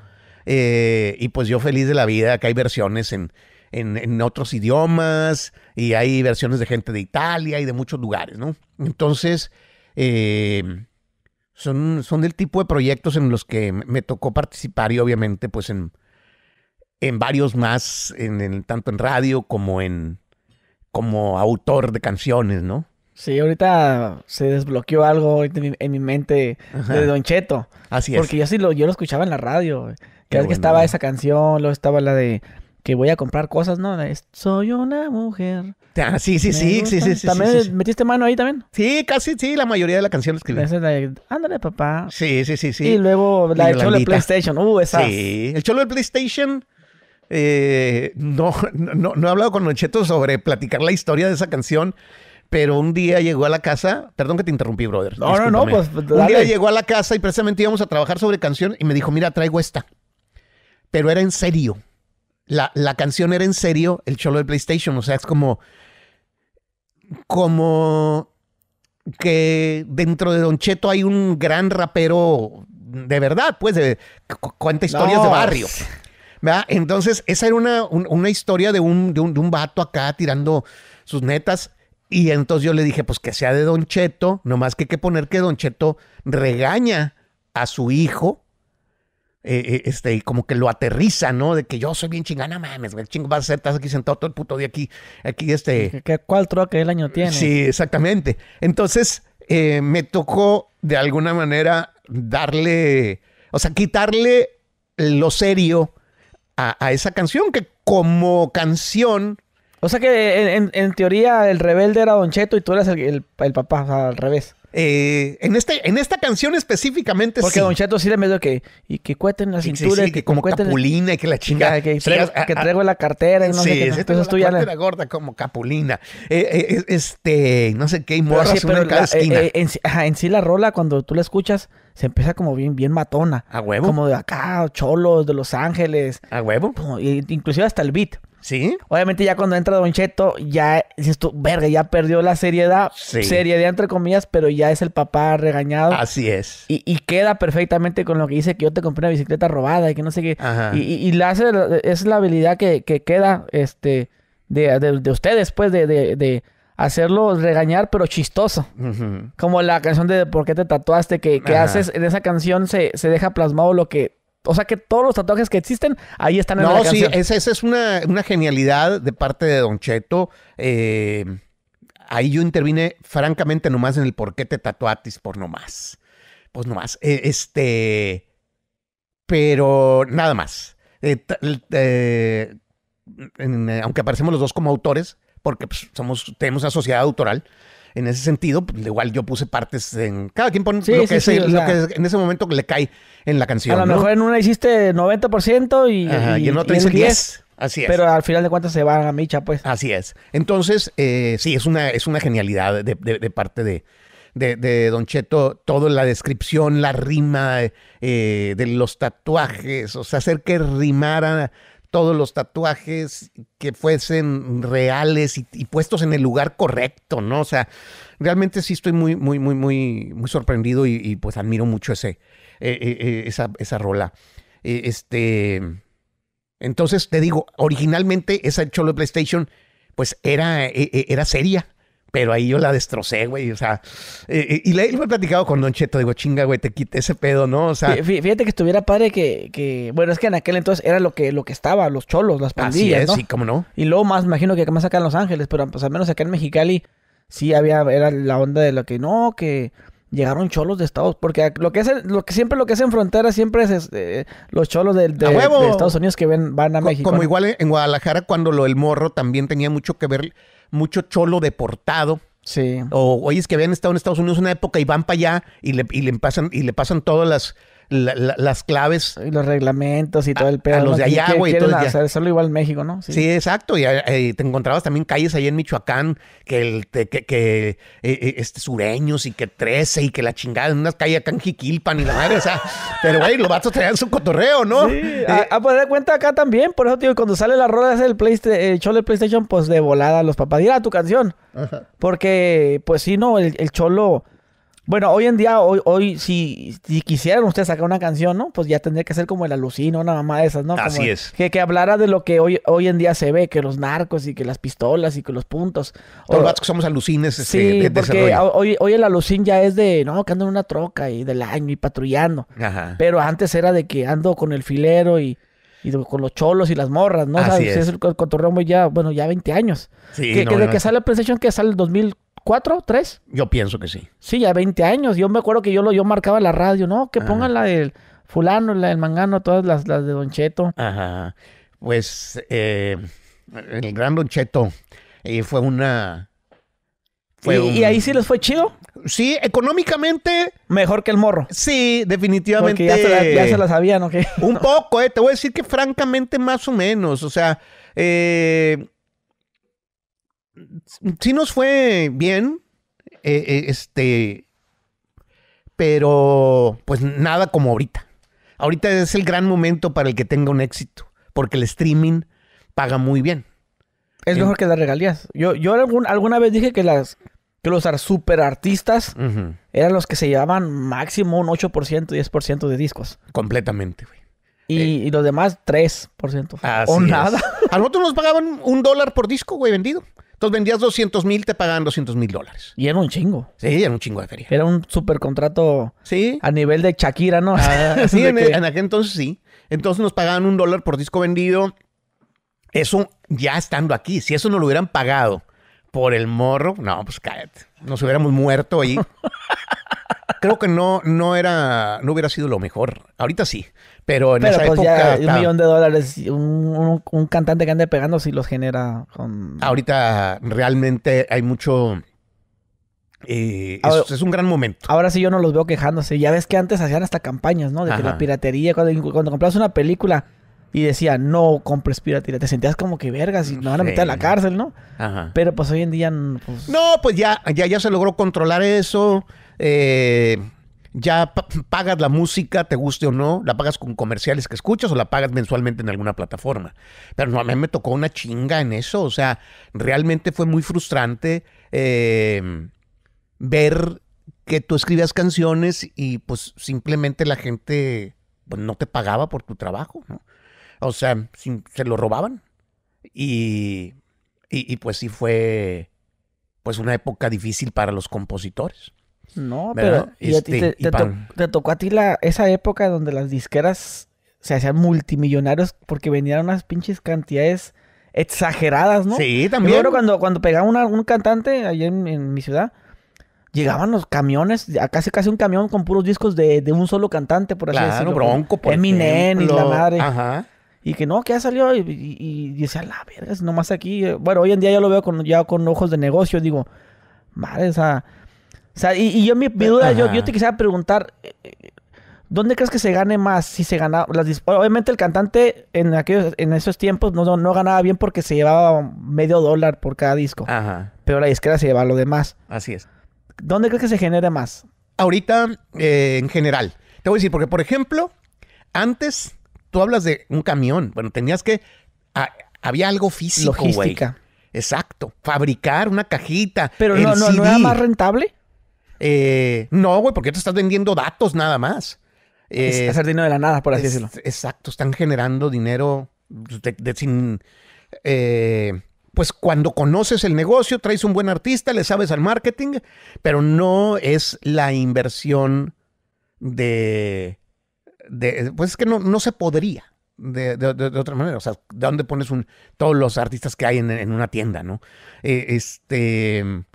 Eh, y pues yo feliz de la vida que hay versiones en, en, otros idiomas y hay versiones de gente de Italia y de muchos lugares, ¿no? Entonces, eh, son, son del tipo de proyectos en los que me tocó participar y obviamente pues en, en varios más, en, tanto en radio como en como autor de canciones, ¿no? Sí, ahorita se desbloqueó algo en mi, mente de Don Cheto. Así es. Porque yo sí lo, yo lo escuchaba en la radio. Cada vez que estaba esa canción, luego estaba la de que voy a comprar cosas, ¿no? Soy una mujer. Ah, sí, sí, sí, sí, sí, sí, ¿También metiste mano ahí también? Sí, casi, sí, la mayoría de la canción la escribí. Esa ándale, papá. Sí, sí, sí, sí. Y luego la del cholo uh, de PlayStation, uh, eh, esa. Sí, el cholo de PlayStation... (laughs) no, no, he hablado con Nocheto sobre platicar la historia de esa canción, pero un día llegó a la casa, perdón que te interrumpí, brother. No, no, no, pues Un día llegó a la casa y precisamente íbamos a trabajar sobre canción y me dijo, mira, traigo esta. Pero era en serio la, canción era en serio el cholo de PlayStation. O sea, es como. Como que dentro de Don Cheto hay un gran rapero de verdad, pues, de, cuenta historias de barrio. Entonces, esa era una, una historia de un, de un, de, un, vato acá tirando sus netas. Y entonces yo le dije, pues que sea de Don Cheto, nomás que hay que poner que Don Cheto regaña a su hijo eh, eh, este, y como que lo aterriza, ¿no? De que yo soy bien chingana, mames, güey, chingo vas a ser, estás aquí sentado todo el puto día aquí, aquí, este... ¿Qué, ¿Cuál troque el año tiene? Sí, exactamente. Entonces, eh, me tocó de alguna manera darle, o sea, quitarle lo serio a, esa canción, que como canción... O sea que en, teoría el rebelde era Don Cheto y tú eras el, el, papá, al revés. Eh, en, este, en esta canción específicamente Porque sí. Don Cheto sí le medio que... Y que cueten la cintura. y que, como capulina y que la chingada. que, traigo, la cartera y no sé qué. la... gorda como capulina. Eh, eh, este... No sé qué. Y en la, eh, esquina. En, sí la rola, cuando tú la escuchas, se empieza como bien, bien matona. A huevo. Como de acá, cholos, de Los Ángeles. A huevo. inclusive hasta el beat. Sí. Obviamente ya cuando entra Don Cheto, ya dices verga, ya perdió la seriedad, sí. seriedad entre comillas, pero ya es el papá regañado. Así es. Y, queda perfectamente con lo que dice que yo te compré una bicicleta robada y que no sé qué. Ajá. Y, la es la habilidad que, queda este, de, de, después ustedes, pues, de, hacerlo regañar, pero chistoso. Como la canción de ¿Por qué te tatuaste? Que, que haces en esa canción, se, se, deja plasmado lo que o sea que todos los tatuajes que existen ahí están en la canción. No, sí, esa, es una, genialidad de parte de Don Cheto. Eh, ahí yo intervine francamente nomás en el por qué te tatuatis por nomás. Pues nomás. Eh, este. Pero nada más. Eh, aunque aparecemos los dos como autores, porque pues, somos, tenemos una sociedad autoral en ese sentido, pues, igual yo puse partes en. Cada quien pone lo, que, en ese momento le cae en la canción. A lo mejor en una hiciste 90% y, en otra hiciste 10. Así es. Pero al final de cuentas se va a micha, pues. Así es. Entonces, eh, sí, es una, es una genialidad de, parte de, de, Don Cheto, toda la descripción, la rima eh, de los tatuajes, o sea, hacer que rimara todos los tatuajes que fuesen reales y, puestos en el lugar correcto, ¿no? O sea, realmente sí estoy muy, muy, muy, muy, muy sorprendido y, pues admiro mucho ese, eh, eh, eh, esa, esa, rola. este, entonces te digo, originalmente esa Cholo PlayStation, pues era, e, e, era seria, pero ahí yo la destrocé, güey. O sea, y, le, he platicado con Don Cheto. Digo, chinga, güey, te quité ese pedo, ¿no? O sea. Fíjate que estuviera padre que, que, Bueno, es que en aquel entonces era lo que, lo que estaba, los cholos, las pandillas. Así es, sí, cómo no. Y luego más, imagino que más acá en Los Ángeles, pero pues al menos acá en Mexicali sí había. Era la onda de lo que no, que llegaron cholos de Estados porque lo que es lo que siempre lo que es en frontera siempre es este, los cholos de, Estados Unidos que ven, van a México como igual en Guadalajara cuando lo del morro también tenía mucho que ver mucho cholo deportado. Sí. O oyes que habían estado en Estados Unidos una época y van para allá y le, y le pasan, y le pasan todas las las claves. Y los reglamentos y ah, todo el pedo. A, los de allá, güey. Hacerlo igual México, ¿no? Sí, exacto. Y eh, eh, te encontrabas también calles ahí en Michoacán, que, el, que, que eh, este, sureños y que 13 y que la chingada, en unas calles acá en Jiquilpan y la madre, o sea. (laughs) pero, güey, los vatos traían su cotorreo, ¿no? Sí, a, ah, ah, poder pues, cuenta acá también. Por eso, tío, cuando sale la rola del PlayStation, el Cholo PlayStation, pues de volada los papás. Dirá tu canción. Porque, pues sí, no, el, el cholo bueno, hoy en día, hoy, hoy si, si, quisieran ustedes sacar una canción, ¿no? Pues ya tendría que ser como el alucino, una mamá de esas, ¿no? Así es. Que, que, hablara de lo que hoy, hoy en día se ve, que los narcos y que las pistolas y que los puntos. Todos los que somos alucines. Este, sí, porque hoy, hoy el alucín ya es de, no, que ando en una troca y del año y patrullando. Ajá. Pero antes era de que ando con el filero y con los cholos y las morras, ¿no? Así Es. el, muy ya, bueno, ya 20 años. Sí, que, de que que sale el PlayStation, que sale el 2004. ¿Cuatro? ¿Tres? Yo pienso que sí. Sí, ya 20 años. Yo me acuerdo que yo lo yo marcaba la radio, ¿no? Que pongan la del fulano, la del mangano, todas las, las de Don Cheto. Ajá. Pues eh, el gran Don Cheto eh, fue una... ¿Y, ahí sí les fue chido? Sí, económicamente. Mejor que el morro. Sí, definitivamente. ya se la, ya se sabían, ¿ok? Un poco, eh. Te voy a decir que francamente, más o menos. O sea, eh, sí nos fue bien, eh, eh, este, pero pues nada como ahorita. Ahorita es el gran momento para el que tenga un éxito, porque el streaming paga muy bien. Es mejor que las regalías. Yo, yo alguna vez dije que las que los super artistas eran los que se llevaban máximo un 8%, 10% de discos. Completamente, güey. Y, eh. los demás, 3%. o nada. al A nosotros nos pagaban un dólar por disco, güey, vendido. Entonces vendías 200 mil, te pagaban 200 mil dólares. Y era un chingo. Sí, era un chingo de feria. Era un super contrato ¿Sí? a nivel de Shakira, ¿no? Ah, (laughs) sí, en, aquel entonces sí. Entonces nos pagaban un dólar por disco vendido. Eso ya estando aquí, si eso no lo hubieran pagado por el morro, no, pues cállate. Nos hubiéramos muerto ahí. (laughs) creo que no, no era, no hubiera sido lo mejor. Ahorita sí, pero en esa pues Ya un millón de dólares, un, un, cantante que ande pegando sí los genera Ahorita realmente hay mucho. Eh, es, un gran momento. Ahora sí yo no los veo quejándose. Ya ves que antes hacían hasta campañas, ¿no? De que la piratería, cuando, cuando comprabas una película y decía, no compres piratería, te sentías como que vergas y me van a meter a la cárcel, ¿no? Ajá. Pero pues hoy en día... Pues no, pues ya, ya, ya se logró controlar eso. Eh, ya pagas la música, te guste o no, la pagas con comerciales que escuchas o la pagas mensualmente en alguna plataforma. Pero a mí me tocó una chinga en eso, o sea, realmente fue muy frustrante eh, ver que tú escribías canciones y pues simplemente la gente pues, no te pagaba por tu trabajo, O sea, se lo robaban. Y, y pues sí fue pues una época difícil para los compositores. No, pero este, te, tocó a ti la, esa época donde las disqueras se hacían multimillonarios porque venían unas pinches cantidades exageradas, ¿no? Sí, también. Yo creo cuando, cuando pegaba una, un cantante allá en, mi ciudad, llegaban los camiones, casi casi un camión con puros discos de, un solo cantante, por así claro, decirlo. Bronco, por Eminem y la madre. Ajá. Y que no, que ya salió y, y, la verga, es nomás aquí. Bueno, hoy en día yo lo veo con, ya con ojos de negocio, digo, madre, o sea y, yo mi, duda, yo, yo, te quisiera preguntar, eh, eh, ¿dónde crees que se gane más si se ganaba Las, obviamente el cantante en aquellos, en esos tiempos no, no, ganaba bien porque se llevaba medio dólar por cada disco. Pero la disquera se llevaba lo demás. Así es. ¿Dónde crees que se genere más? Ahorita, eh, en general. Te voy a decir, porque por ejemplo, antes tú hablas de un camión. Bueno, tenías que. Ah, había algo físico. Logística. Exacto. Fabricar una cajita. Pero no, no, ¿no era más rentable? Eh, no, güey, porque te estás vendiendo datos nada más. es eh, hacer dinero de la nada, por así decirlo. Exacto, están generando dinero sin... Eh, pues cuando conoces el negocio, traes un buen artista, le sabes al marketing, pero no es la inversión de... pues es que no, no se podría. De, otra manera. O sea, ¿de dónde pones un, todos los artistas que hay en, una tienda, no? este.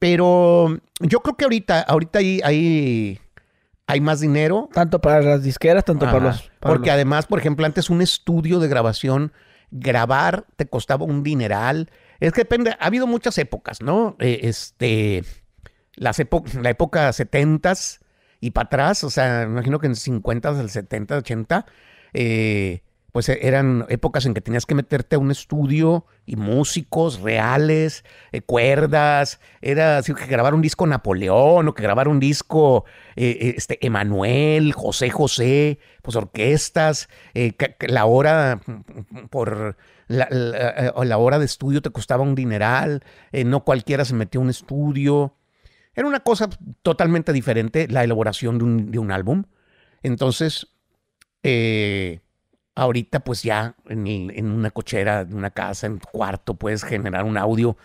Pero yo creo que ahorita, ahorita hay, hay más dinero. Tanto para las disqueras, tanto para los... porque además, por ejemplo, antes un estudio de grabación, grabar te costaba un dineral. Es que depende, ha habido muchas épocas, ¿no? Eh, este, las la época 70 y para atrás, o sea, imagino que en 50, 70, 80, eh, pues e, eran épocas en que tenías que meterte a un estudio y músicos reales, eh, cuerdas, era así que grabar un disco Napoleón o que grabar un disco eh, eh, este Emanuel, José José, pues orquestas, la hora mm, por la, hora de estudio te costaba un dineral, no cualquiera se metió a un estudio. Era una cosa totalmente diferente la elaboración de un, de un álbum. Entonces, eh, Ahorita, pues ya en, una cochera, en una casa, en tu cuarto, puedes generar un audio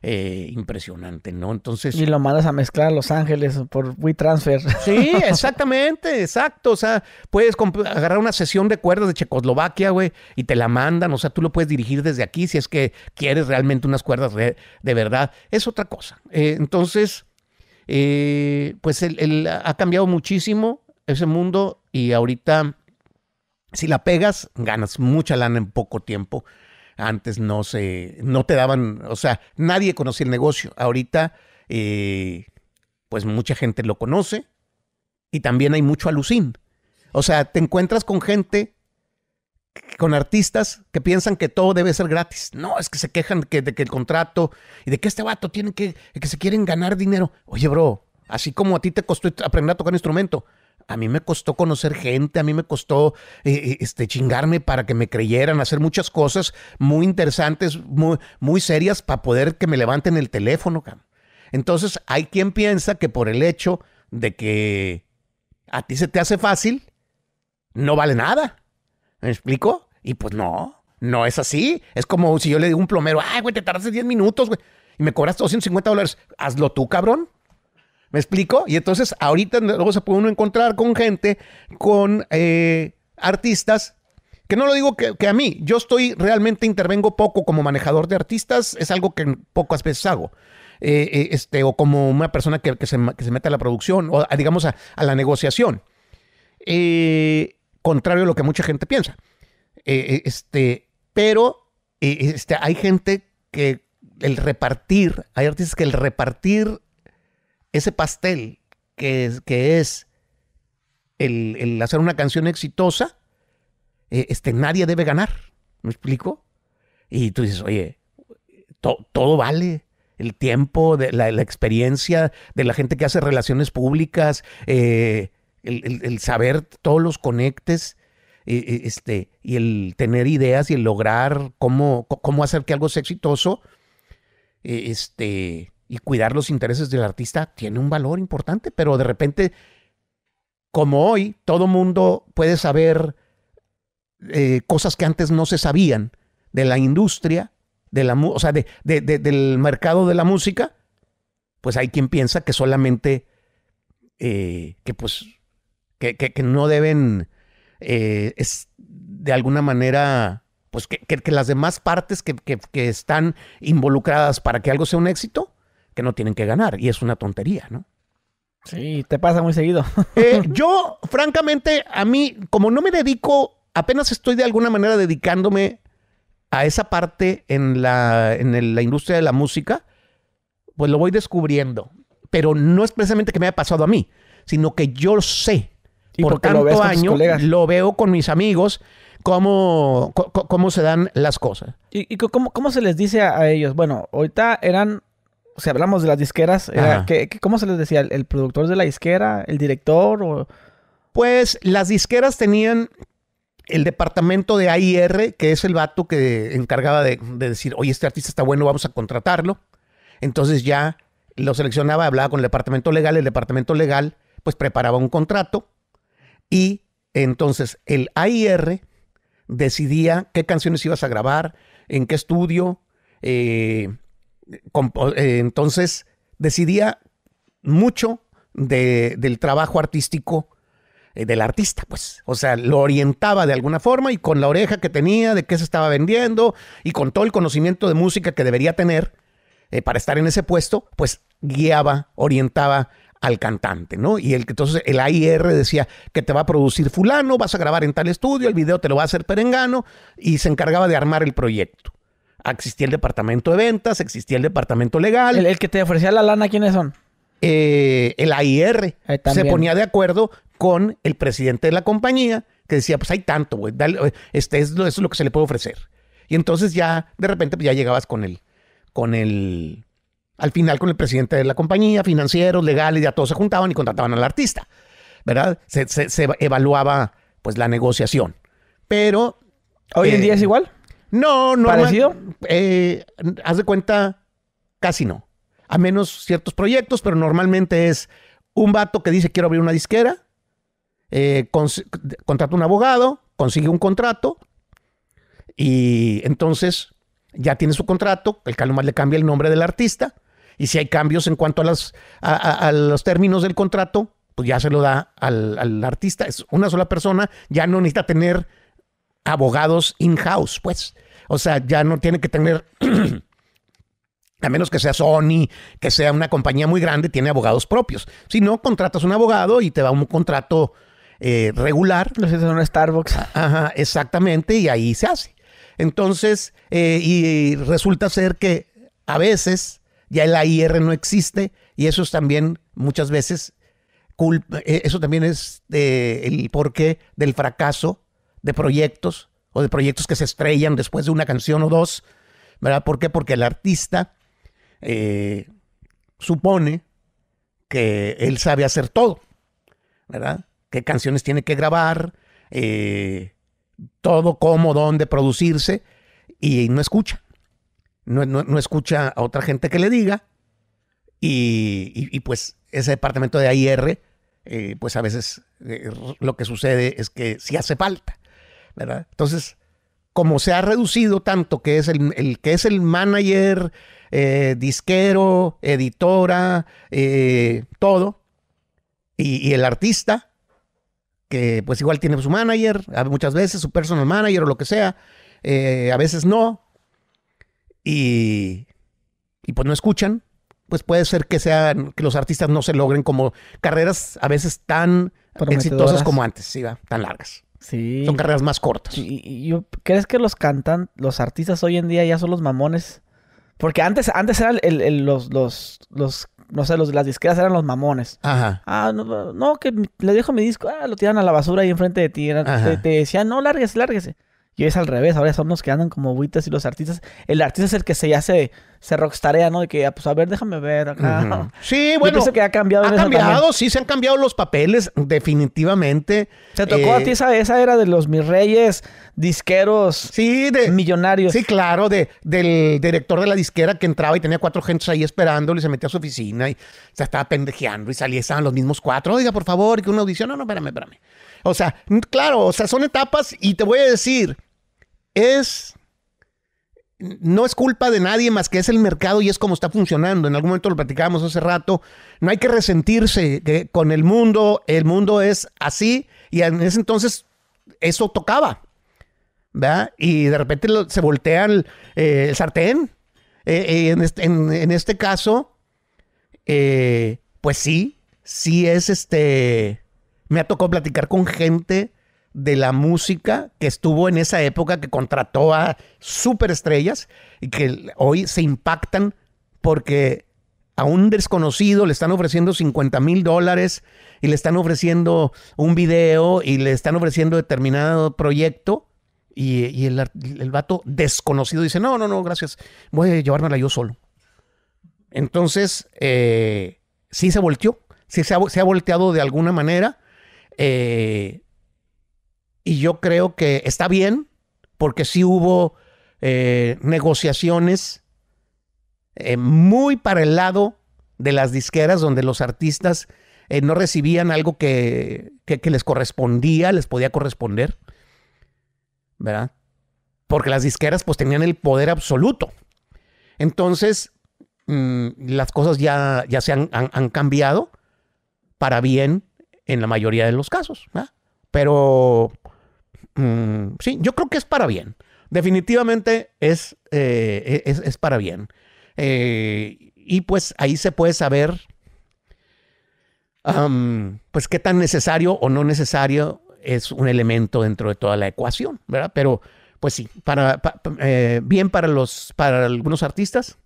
eh, impresionante, ¿no? Entonces. Y lo mandas a mezclar a Los Ángeles por WeTransfer. (laughs) Sí, exactamente, exacto. O sea, puedes agarrar una sesión de cuerdas de Checoslovaquia, güey, y te la mandan. O sea, tú lo puedes dirigir desde aquí si es que quieres realmente unas cuerdas de verdad. Es otra cosa. Eh, entonces, eh, pues el, ha cambiado muchísimo ese mundo y ahorita si la pegas, ganas mucha lana en poco tiempo. Antes no se, no te daban, o sea, nadie conocía el negocio. Ahorita, eh, pues mucha gente lo conoce y también hay mucho alucín. O sea, te encuentras con gente, con artistas que piensan que todo debe ser gratis. No, es que se quejan de que el contrato y de que este vato tiene que, que se quieren ganar dinero. Oye, bro, así como a ti te costó aprender a tocar instrumento, a mí me costó conocer gente, a mí me costó eh, eh, este, chingarme para que me creyeran, hacer muchas cosas muy interesantes, muy, muy serias para poder que me levanten el teléfono. Entonces, hay quien piensa que por el hecho de que a ti se te hace fácil, no vale nada. ¿Me explico? Y pues no, no es así. Es como si yo le digo a un plomero, ay, güey, te tardaste 10 minutos, güey, y me cobras 250 dólares. Hazlo tú, cabrón. ¿Me explico? Y entonces ahorita luego se puede uno encontrar con gente, con eh, artistas, que no lo digo que, a mí, yo estoy realmente intervengo poco como manejador de artistas, es algo que pocas veces hago. Eh, eh, este, o como una persona que, se, mete a la producción, o digamos a, la negociación. contrario a lo que mucha gente piensa. este, pero este, hay gente que el repartir, hay artistas que el repartir ese pastel que es, que es el, hacer una canción exitosa, eh, este, nadie debe ganar. ¿Me explico? Y tú dices, oye, todo vale. El tiempo, de, la, experiencia de la gente que hace relaciones públicas, eh, el, saber todos los conectes, eh, este, y el tener ideas y el lograr cómo, cómo hacer que algo sea exitoso, este, y cuidar los intereses del artista tiene un valor importante, pero de repente, como hoy, todo mundo puede saber eh, cosas que antes no se sabían de la industria, de la, o sea, del mercado de la música, pues hay quien piensa que solamente, eh, que pues, que, no deben, eh, es de alguna manera, pues que, que las demás partes que están involucradas para que algo sea un éxito, que no tienen que ganar y es una tontería, ¿no? Sí, te pasa muy seguido. Eh, (laughs) yo, francamente, a mí, como no me dedico, apenas estoy de alguna manera dedicándome a esa parte en la, en la industria de la música, pues lo voy descubriendo. Pero no es precisamente que me haya pasado a mí, sino que yo sé. por tanto año lo veo con mis amigos, cómo, cómo se dan las cosas. ¿Y, y cómo, cómo, se les dice a, ellos? Bueno, ahorita eran si hablamos de las disqueras, cómo se les decía? ¿El, productor de la disquera? ¿El director? O... Pues las disqueras tenían el departamento de AIR, que es el vato que encargaba de, decir, oye, este artista está bueno, vamos a contratarlo. Entonces ya lo seleccionaba, hablaba con el departamento legal, el departamento legal pues preparaba un contrato y entonces el AIR decidía qué canciones ibas a grabar, en qué estudio, eh, eh, entonces decidía mucho del trabajo artístico eh, del artista, pues. O sea, lo orientaba de alguna forma y con la oreja que tenía, de qué se estaba vendiendo y con todo el conocimiento de música que debería tener eh, para estar en ese puesto, pues guiaba, orientaba al cantante, ¿no? Y el, entonces el AIR decía que te va a producir fulano, vas a grabar en tal estudio, el video te lo va a hacer perengano y se encargaba de armar el proyecto existía el departamento de ventas, existía el departamento legal. ¿El, que te ofrecía la lana quiénes son? Eh, el AIR se ponía de acuerdo con el presidente de la compañía que decía, pues hay tanto, güey, eh, este es lo, es lo que se le puede ofrecer. Y entonces ya, de repente, pues ya llegabas con el, con el, al final con el presidente de la compañía, financieros, legales, ya todos se juntaban y contrataban al artista, ¿verdad? Se, evaluaba, pues, la negociación. Pero... ¿Hoy en día eh, es igual? No, no. ¿Parecido? Eh, haz de cuenta, casi no. A menos ciertos proyectos, pero normalmente es un vato que dice quiero abrir una disquera, eh, contrata un abogado, consigue un contrato y entonces ya tiene su contrato, el calomar le cambia el nombre del artista y si hay cambios en cuanto a, las, los términos del contrato, pues ya se lo da al, al, artista. Es una sola persona, ya no necesita tener abogados in-house, pues. O sea, ya no tiene que tener, (clears throat) a menos que sea Sony, que sea una compañía muy grande, tiene abogados propios. Si no, contratas un abogado y te va un contrato eh, regular. Lo es en una Starbucks. Ah, ajá, exactamente, y ahí se hace. Entonces, eh, y resulta ser que a veces ya el AIR no existe y eso es también muchas veces, culpa, eh, eso también es el porqué del fracaso de proyectos o de proyectos que se estrellan después de una canción o dos, ¿verdad? ¿Por qué? Porque el artista eh, supone que él sabe hacer todo, ¿verdad? ¿Qué canciones tiene que grabar? Eh, todo, cómo, dónde producirse, y no escucha. No, escucha a otra gente que le diga, y, pues ese departamento de AIR, eh, pues a veces lo que sucede es que si hace falta. Entonces, como se ha reducido tanto que es el, que es el manager, eh, disquero, editora, eh, todo, y, el artista, que pues igual tiene su manager, muchas veces su personal manager o lo que sea, eh, a veces no, y, pues no escuchan, pues puede ser que sean que los artistas no se logren como carreras a veces tan exitosas como antes, ¿sí, tan largas. Sí. Son carreras más cortas. ¿Y, crees que los cantan... los artistas hoy en día ya son los mamones? Porque antes, antes eran el, los, los, no sé, los, las disqueras eran los mamones. Ajá. Ah, no, no que le dejo mi disco, ah, lo tiran a la basura ahí enfrente de ti. te, decían, no, lárguese, lárguese. Y es al revés, ahora son los que andan como buitas y los artistas. El artista es el que se hace se rockstarea, ¿no? De que, ah, pues a ver, déjame ver acá. Sí, bueno. Yo que ha cambiado. Ha cambiado, sí, se han cambiado los papeles, definitivamente. Se tocó a eh, ti esa, esa era de los mis reyes disqueros sí, de, millonarios. Sí, claro, de, del director de la disquera que entraba y tenía cuatro gentes ahí y se metía a su oficina y se estaba pendejeando y salía, estaban los mismos cuatro. diga por favor, que una audición. No, no, espérame, espérame. O sea, claro, o sea, son etapas y te voy a decir, es no es culpa de nadie más que es el mercado y es como está funcionando. En algún momento lo platicábamos hace rato. No hay que resentirse que con el mundo. El mundo es así y en ese entonces eso tocaba. ¿verdad? Y de repente se voltea eh, el, sartén. Eh, eh, en, este, en, este, caso, pues sí, sí es este... Me ha tocado platicar con gente de la música que estuvo en esa época, que contrató a superestrellas y que hoy se impactan porque a un desconocido le están ofreciendo 50 mil dólares y le están ofreciendo un video y le están ofreciendo determinado proyecto. Y, el, vato desconocido dice, no, no, no, gracias, voy a llevármela yo solo. Entonces, si eh, sí se volteó, sí se ha, se ha volteado de alguna manera. Eh, y yo creo que está bien, porque sí hubo eh, negociaciones eh, muy para el lado de las disqueras, donde los artistas eh, no recibían algo que, les correspondía, les podía corresponder, ¿verdad? Porque las disqueras pues tenían el poder absoluto. Entonces, mm, las cosas ya, ya se han, cambiado para bien en la mayoría de los casos, Pero Mm, sí, yo creo que es para bien. Definitivamente es, eh, e, es, para bien. Eh, y pues ahí se puede saber, pues qué tan necesario o no necesario es un elemento dentro de toda la ecuación, ¿verdad? Pero pues sí, para, eh, bien para, los, para algunos artistas,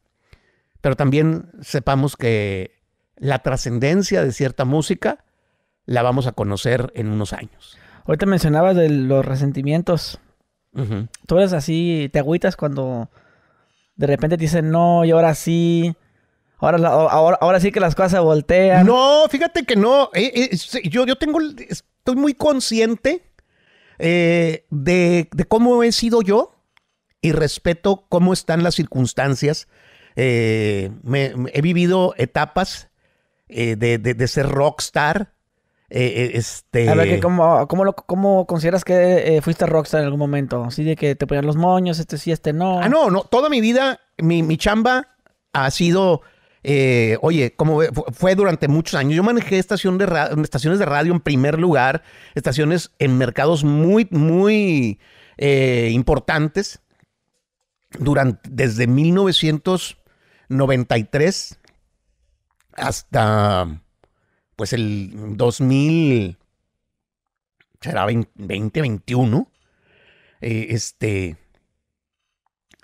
pero también sepamos que la trascendencia de cierta música la vamos a conocer en unos años. Ahorita mencionabas de los resentimientos. Tú eres así, te agüitas cuando de repente te dicen no y ahora sí. Ahora, sí que las cosas se voltean. No, fíjate que no. Eh, eh, yo, yo tengo, estoy muy consciente eh, de, cómo he sido yo y respeto cómo están las circunstancias. he vivido etapas de, de ser rockstar, eh, eh, este... A ver, cómo, consideras que eh, fuiste rockstar en algún momento? ¿Sí de que te ponían los moños, este sí, este no? Ah, no, no. Toda mi vida, mi, chamba ha sido... oye, como fue durante muchos años, yo manejé estaciones de radio en primer lugar, estaciones en mercados muy, muy importantes, durante, desde 1993 hasta pues el 2000, será 2021, eh, este,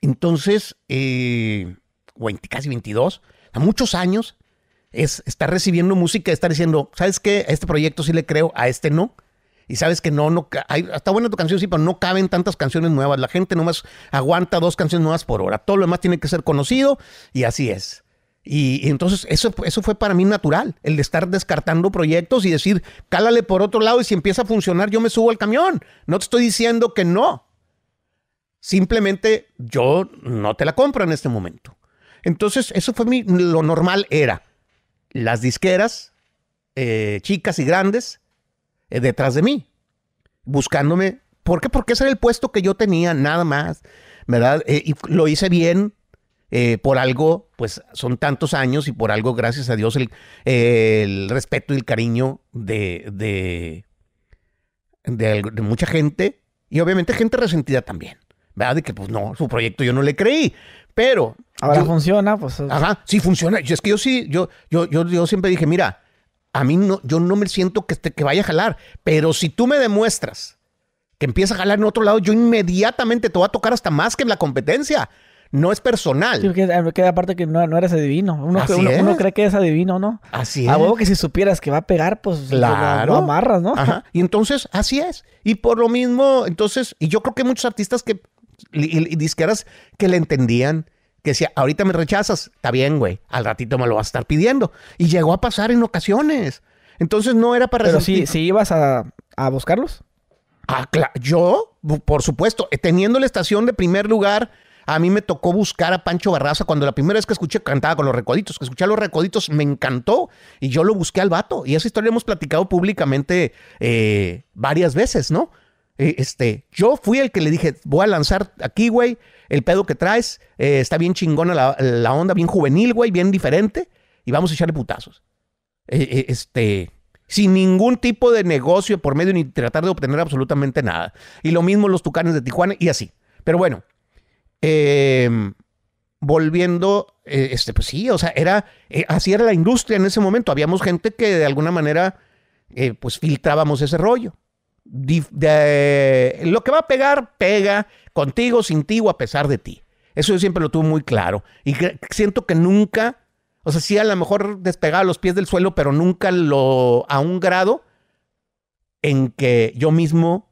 entonces, eh, casi 22, a muchos años, es estar recibiendo música, estar diciendo, ¿sabes qué? A este proyecto sí le creo, a este no. Y sabes que no, no, hay, está buena tu canción, sí, pero no caben tantas canciones nuevas. La gente nomás aguanta dos canciones nuevas por hora. Todo lo demás tiene que ser conocido y así es. Y, entonces eso, eso fue para mí natural, el de estar descartando proyectos y decir, cálale por otro lado y si empieza a funcionar yo me subo al camión. No te estoy diciendo que no. Simplemente yo no te la compro en este momento. Entonces eso fue lo normal era las disqueras, eh, chicas y grandes, eh, detrás de mí, buscándome. ¿Por qué? Porque ese era el puesto que yo tenía, nada más, ¿verdad? Eh, y lo hice bien, eh, por algo, pues son tantos años y por algo, gracias a Dios, el, eh, respeto y el cariño de, de, de, mucha gente y obviamente gente resentida también, ¿verdad? De que pues no, su proyecto yo no le creí, pero... Ahora funciona, pues... Ajá, sí funciona. Yo, es que yo sí, yo, yo, yo, siempre dije, mira, a mí no, yo no me siento que, te, que vaya a jalar, pero si tú me demuestras que empieza a jalar en otro lado, yo inmediatamente te voy a tocar hasta más que en la competencia no es personal. Sí, eh, aparte que no, eres adivino. Uno, cree que es adivino, ¿no? Así es. A huevo que si supieras que va a pegar, pues, pues claro. lo, amarras, ¿no? Ajá. Y entonces, así es. Y por lo mismo, entonces, y yo creo que muchos artistas que, y, disqueras que le entendían, que decía, ahorita me rechazas, está bien, güey, al ratito me lo vas a estar pidiendo. Y llegó a pasar en ocasiones. Entonces no era para... Pero si, ibas a, buscarlos. Ah, yo, por supuesto, teniendo la estación de primer lugar, a mí me tocó buscar a Pancho Barraza cuando la primera vez que escuché cantaba con los recoditos, que escuché a los recoditos me encantó y yo lo busqué al vato. Y esa historia hemos platicado públicamente eh, varias veces, ¿no? Eh, este, yo fui el que le dije, voy a lanzar aquí, güey, el pedo que traes, eh, está bien chingona la, la, onda, bien juvenil, güey, bien diferente, y vamos a echarle putazos. este, sin ningún tipo de negocio por medio ni tratar de obtener absolutamente nada. Y lo mismo los tucanes de Tijuana y así. Pero bueno, Em, eh, volviendo, este, pues sí, o sea, era, eh, así era la industria en ese momento. Habíamos gente que de alguna manera, eh, pues filtrábamos ese rollo. De, lo que va a pegar, pega contigo, sin ti o a pesar de ti. Eso yo siempre lo tuve muy claro. Y siento que nunca, o sea, sí a lo mejor despegaba los pies del suelo, pero nunca lo, a un grado en que yo mismo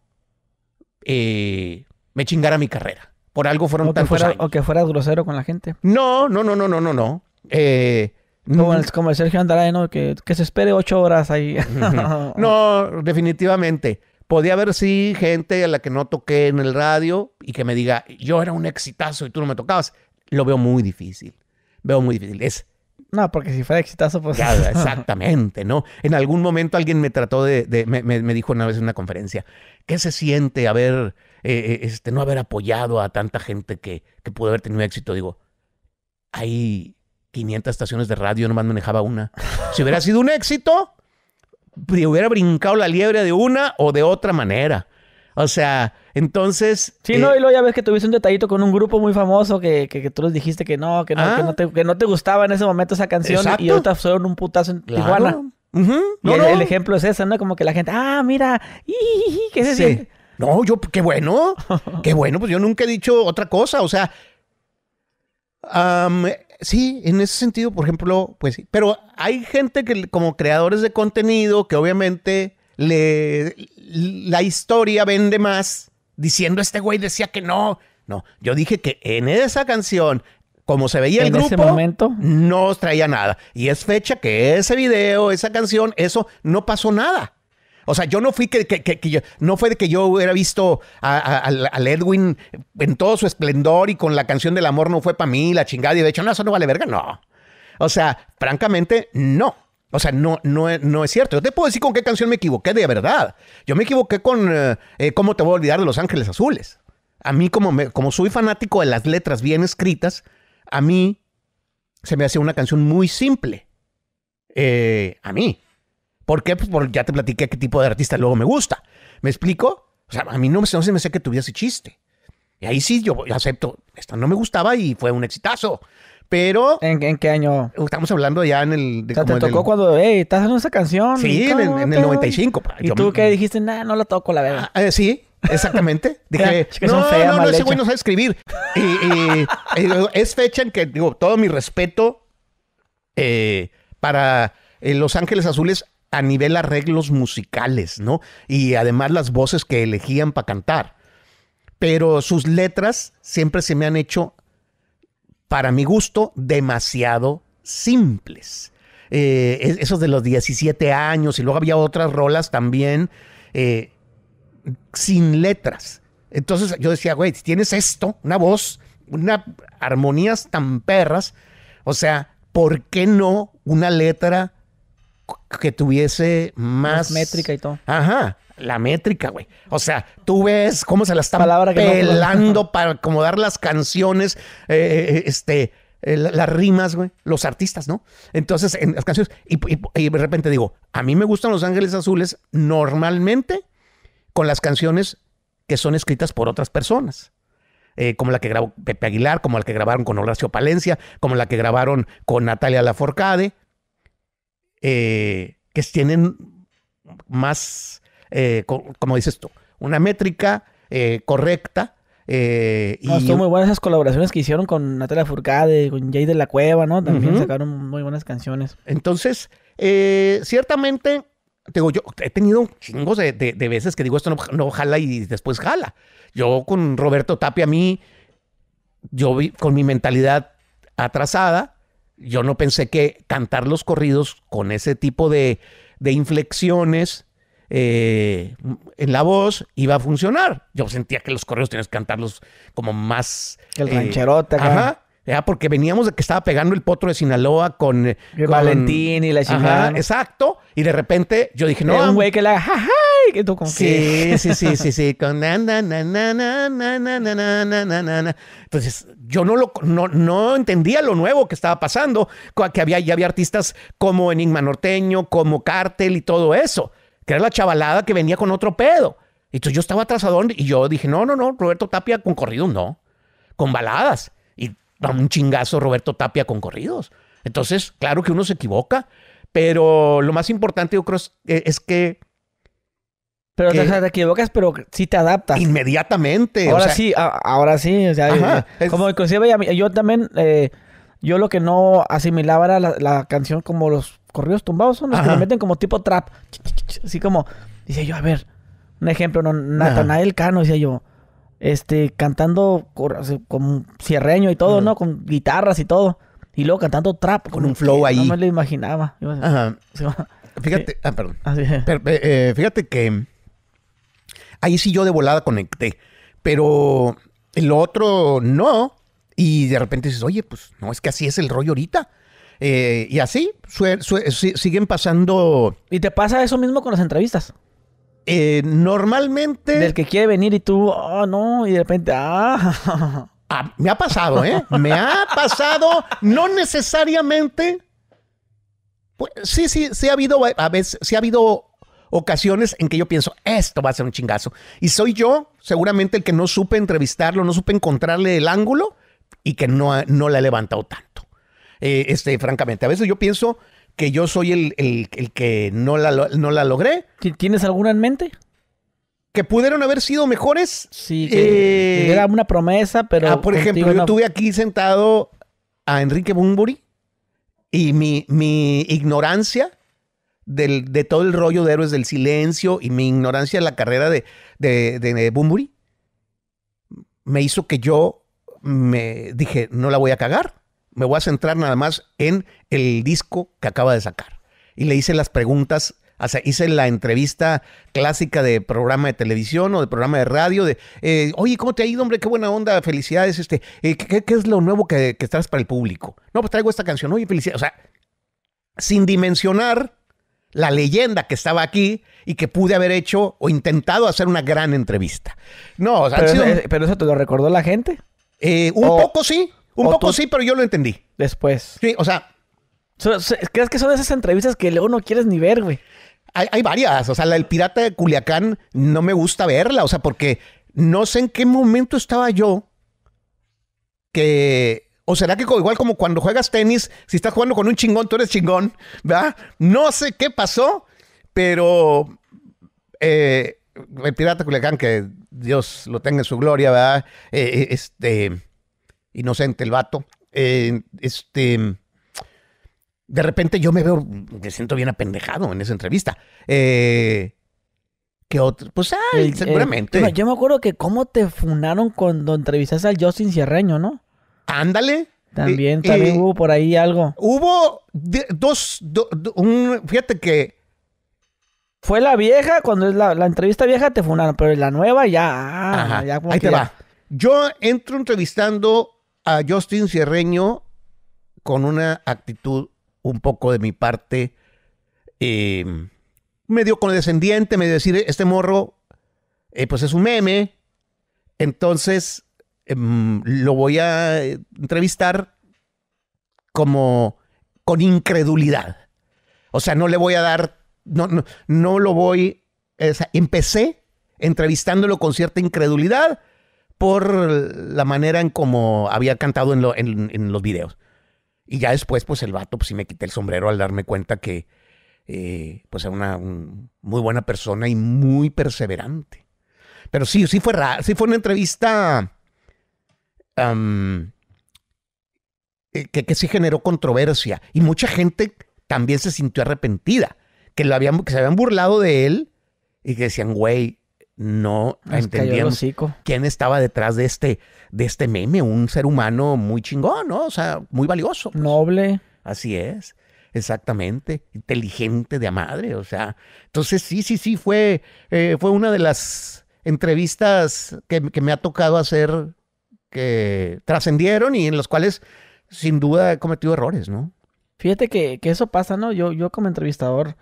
eh, me chingara mi carrera. Por algo fueron tan O que fueras grosero con la gente. No, no, no, no, no, no, eh, mm. como el, Sergio Andrade, ¿no? Que, se espere ocho horas ahí. (laughs) no, definitivamente. Podía haber, sí, gente a la que no toqué en el radio y que me diga, yo era un exitazo y tú no me tocabas. Lo veo muy difícil. Veo muy difícil. Es. No, porque si fuera exitazo, pues. (laughs) exactamente, ¿no? En algún momento alguien me trató de. me, me, dijo una vez en una conferencia, ¿qué se siente haber eh, este, no haber apoyado a tanta gente que, pudo haber tenido éxito. Digo, hay 500 estaciones de radio, no nomás manejaba una. (laughs) Si hubiera sido un éxito, hubiera brincado la liebre de una o de otra manera. O sea, entonces. Sí, no, eh, y luego ya ves que tuviste un detallito con un grupo muy famoso que, que, tú les dijiste que no, que no, ah. que, no te, gustaba en ese momento esa canción y ahorita fueron un putazo en Tijuana. Y el, ejemplo es ese, ¿no? Como que la gente, ah, mira, ¿qué se siente? No, yo, qué bueno, (laughs) qué bueno, pues yo nunca he dicho otra cosa, o sea, sí, en ese sentido, por ejemplo, pues sí, pero hay gente que como creadores de contenido que obviamente la historia vende más diciendo este güey decía que no, no, yo dije que en esa canción como se veía el grupo, ese momento? no os traía nada. Y es fecha que ese video, esa canción, eso no pasó nada. O sea, yo no fui que, no fue de que yo hubiera visto a, al Edwin en todo su esplendor y con la canción del amor no fue para mí, la chingada, y de hecho, no, eso no vale verga, no. O sea, francamente, no. O sea, no, no, no es cierto. Yo te puedo decir con qué canción me equivoqué de verdad. Yo me equivoqué con eh, eh, ¿Cómo te voy a olvidar de Los Ángeles Azules? A mí, como, como soy fanático de las letras bien escritas, a mí se me hace una canción muy simple. Eh, a mí. ¿Por qué? Pues porque ya te platiqué qué tipo de artista luego me gusta. ¿Me explico? O sea, a mí no, no me sé que tuviese chiste. Y ahí sí yo acepto, Esto no me gustaba y fue un exitazo. Pero. ¿En, qué año? Estamos hablando ya en el. o te tocó cuando, estás haciendo esa canción. Sí, en, el 95. ¿Y tú qué dijiste? nada no lo toco, la verdad. Ah, eh, sí, exactamente. (laughs) Dije, no, no, ese güey no sabe escribir. Y, es fecha en que, digo, todo mi respeto eh, para eh, Los Ángeles Azules a nivel arreglos musicales, ¿no? Y además las voces que elegían para cantar. Pero sus letras siempre se me han hecho, para mi gusto, demasiado simples. Eh, esos de los 17 años y luego había otras rolas también eh, sin letras. Entonces yo decía, güey, si tienes esto, una voz, una armonías tan perras, o sea, ¿por qué no una letra que tuviese más... métrica y todo. Ajá, la métrica, güey. O sea, tú ves cómo se la están pelando (laughs) para acomodar las canciones, eh, eh, eh, este, las rimas, güey, los artistas, ¿no? Entonces, en las canciones, y, de repente digo, a mí me gustan Los Ángeles Azules normalmente con las canciones que son escritas por otras personas. como la que grabó Pepe Aguilar, como la que grabaron con Horacio Palencia, como la que grabaron con Natalia Laforcade, eh, que tienen más, eh, como dices tú, una métrica eh, correcta. y... muy buenas esas colaboraciones que hicieron con Natalia Furcade, con Jay de la Cueva, ¿no? También sacaron muy buenas canciones. Entonces, ciertamente, tengo yo he tenido chingos de, veces que digo esto no, no, jala y después jala. Yo con Roberto Tapia, a mí, yo con mi mentalidad atrasada, yo no pensé que cantar los corridos con ese tipo de, inflexiones eh, en la voz iba a funcionar. Yo sentía que los corridos tienes que cantarlos como más. El eh, rancherote, ajá porque veníamos de que estaba pegando el potro de Sinaloa con, Valentín y la chingada. exacto. Y de repente yo dije, no. un güey que la que tú Sí, sí, sí, sí, sí. Entonces, yo no lo no, entendía lo nuevo que estaba pasando, que había, ya había artistas como Enigma Norteño, como Cartel y todo eso. Que era la chavalada que venía con otro pedo. Entonces yo estaba atrasadón y yo dije, no, no, no, Roberto Tapia con corrido no, con baladas un chingazo Roberto Tapia con corridos. Entonces, claro que uno se equivoca, pero lo más importante yo creo es, eh, que... Pero te equivocas, pero sí te adaptas. Inmediatamente. Ahora sí, ahora sí. O sea, como yo también, eh, yo lo que no asimilaba era la, canción como los corridos tumbados son los que le meten como tipo trap. Así como, dice yo, a ver, un ejemplo, no, Natanael Cano, decía yo, este, cantando con cierreño y todo, ¿no? Con guitarras y todo. Y luego cantando trap. Con un flow ahí. No me lo imaginaba. Ajá. (laughs) Fíjate, ah, perdón. Eh, eh, fíjate que ahí sí yo de volada conecté, pero el otro no. Y de repente dices, oye, pues no, es que así es el rollo ahorita. Eh, y así siguen pasando. ¿Y te pasa eso mismo con las entrevistas? Eh, normalmente... Del que quiere venir y tú, oh, no, y de repente, ah". ah. me ha pasado, ¿eh? Me ha pasado, no necesariamente... Pues, sí, sí, sí ha habido, a veces, sí ha habido ocasiones en que yo pienso, esto va a ser un chingazo. Y soy yo, seguramente, el que no supe entrevistarlo, no supe encontrarle el ángulo y que no, no la he levantado tanto. Eh, este, francamente, a veces yo pienso que yo soy el, que no la, no la logré. ¿Tienes alguna en mente? que pudieron haber sido mejores. Sí, que eh, era una promesa, pero. Ah, por ejemplo, yo estuve tuve aquí sentado a Enrique Bumbury y mi, ignorancia de todo el rollo de Héroes del Silencio y mi ignorancia de la carrera de, de, me hizo que yo me dije, no la voy a cagar me voy a centrar nada más en el disco que acaba de sacar. Y le hice las preguntas, o sea, hice la entrevista clásica de programa de televisión o de programa de radio, de, eh, oye, ¿cómo te ha ido, hombre? Qué buena onda, felicidades, este, eh, ¿qué, es lo nuevo que, que traes para el público? No, pues traigo esta canción, oye, felicidades, o sea, sin dimensionar la leyenda que estaba aquí y que pude haber hecho o intentado hacer una gran entrevista. No, o sea, pero, eso te lo recordó la gente. Eh, un poco sí, un poco sí, pero yo lo entendí. Después. Sí, o sea. ¿Crees que son esas entrevistas que luego no quieres ni ver, güey? Hay, varias. O sea, la del pirata de Culiacán no me gusta verla. O sea, porque no sé en qué momento estaba yo que ¿O será que igual como cuando juegas tenis, si estás jugando con un chingón, tú eres chingón, ¿verdad? No sé qué pasó, pero eh, el pirata de Culiacán, que Dios lo tenga en su gloria, ¿verdad? Eh, eh, este, inocente el vato. Eh, este. De repente yo me veo, me siento bien apendejado en esa entrevista. Eh, ¿Qué otro? Pues, ay, ah, eh, seguramente. yo me acuerdo que cómo te funaron cuando entrevistaste al Justin Cierreño, ¿no? Ándale. También, también hubo por ahí algo. Hubo dos, un, fíjate que... Fue la vieja, cuando es la, entrevista vieja te funaron, pero la nueva ya... Ah, ahí te va. Yo entro entrevistando a Justin Cierreño con una actitud un poco de mi parte em, medio condescendiente, medio decir, este morro eh, pues es un meme, entonces em, lo voy a eh, entrevistar como con incredulidad. O sea, no le voy a dar, no, no, lo voy, empecé entrevistándolo con cierta incredulidad por la manera en como había cantado en, los videos. Y ya después, pues el vato, pues sí me quité el sombrero al darme cuenta que, eh, pues era una muy buena persona y muy perseverante. Pero sí, sí fue sí fue una entrevista eh, que, que sí generó controversia. Y mucha gente también se sintió arrepentida, que, lo habían, que se habían burlado de él y que decían, güey, no entendieron quién estaba detrás de este, de este meme, un ser humano muy chingón, ¿no? O sea, muy valioso. Pues. Noble. Así es, exactamente. Inteligente de madre, o sea. Entonces, sí, sí, sí, fue, eh, fue una de las entrevistas que, me ha tocado hacer que trascendieron y en las cuales sin duda he cometido errores, ¿no? Fíjate que, eso pasa, ¿no? Yo, yo como entrevistador,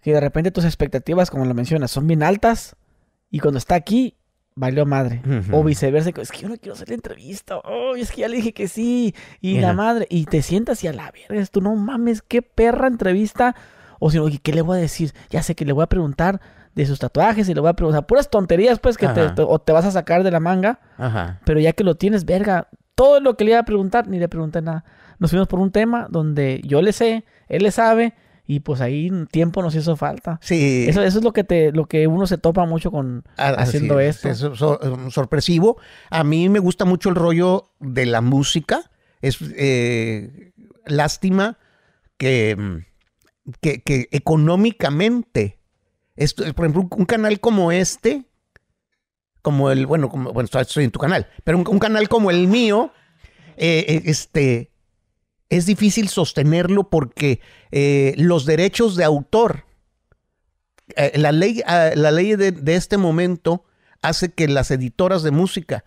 que de repente tus expectativas, como lo mencionas, son bien altas y cuando está aquí, valió madre. O viceversa, es que yo no quiero hacer la entrevista. Oh, es que ya le dije que sí. Y la madre. Y te sientas y a la verga, tú no mames, qué perra entrevista. O si no, ¿qué le voy a decir? Ya sé que le voy a preguntar de sus tatuajes y le voy a preguntar puras tonterías, pues, que te, o te vas a sacar de la manga. Ajá. Pero ya que lo tienes, verga, todo lo que le iba a preguntar, ni le pregunté nada. Nos fuimos por un tema donde yo le sé, él le sabe, y pues ahí tiempo nos hizo falta. Sí. Eso, es lo que te, lo que uno se topa mucho con ah, haciendo esto. Es um, sorpresivo. A mí me gusta mucho el rollo de la música. Es eh, lástima mm, que, que, económicamente. por ejemplo, un canal como este, como el, bueno, como, bueno, estoy en tu canal, pero un, canal como el mío, eh, eh, este, es difícil sostenerlo porque eh, los derechos de autor, eh, la ley, ah, la ley de, este momento hace que las editoras de música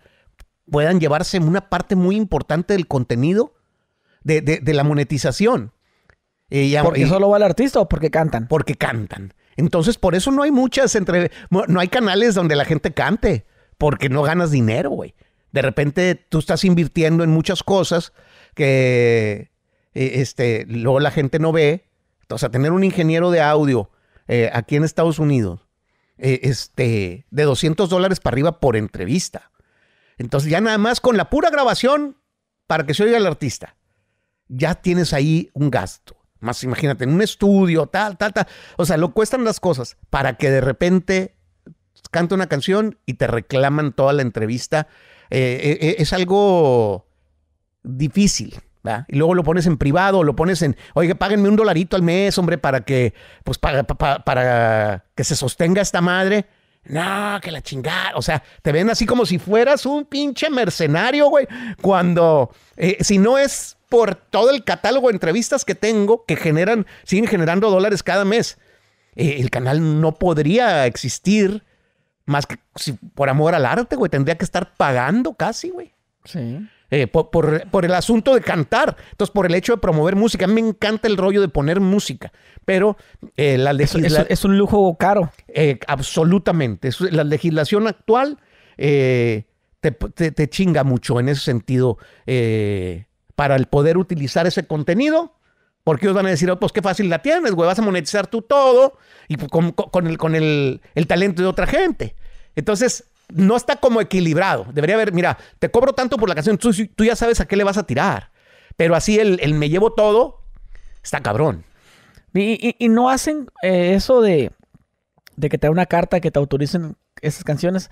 puedan llevarse una parte muy importante del contenido de, la monetización. Eh, ya, porque solo va el artista o porque cantan. Porque cantan. Entonces, por eso no hay muchas entre. No hay canales donde la gente cante. Porque no ganas dinero, güey. De repente tú estás invirtiendo en muchas cosas que eh, este, luego la gente no ve. O sea, tener un ingeniero de audio eh, aquí en Estados Unidos, eh, este, de 200 dólares para arriba por entrevista. Entonces ya nada más con la pura grabación para que se oiga el artista, ya tienes ahí un gasto. Más imagínate, en un estudio, tal, tal, tal. O sea, lo cuestan las cosas para que de repente cante una canción y te reclaman toda la entrevista. es algo difícil, y luego lo pones en privado, lo pones en, oye, páguenme un dolarito al mes, hombre, para que, pues, para, para, que se sostenga esta madre. No, que la chingada. O sea, te ven así como si fueras un pinche mercenario, güey. Cuando, eh, si no es por todo el catálogo de entrevistas que tengo, que generan, siguen generando dólares cada mes, eh, el canal no podría existir más que por amor al arte, güey. Tendría que estar pagando casi, güey. Sí. Eh, por, el asunto de cantar, entonces por el hecho de promover música. A mí me encanta el rollo de poner música, pero eh, la Es, un lujo caro. Eh, absolutamente. la legislación actual te, chinga mucho en ese sentido para el poder utilizar ese contenido. Porque ellos van a decir, oh, pues qué fácil la tienes, güey, vas a monetizar tú todo y con, el, con el, el talento de otra gente. Entonces, no está como equilibrado. Debería haber, mira, te cobro tanto por la canción, tú, ya sabes a qué le vas a tirar. Pero así el, me llevo todo, está cabrón. Y, no hacen eh, eso de, de que te da una carta que te autoricen esas canciones.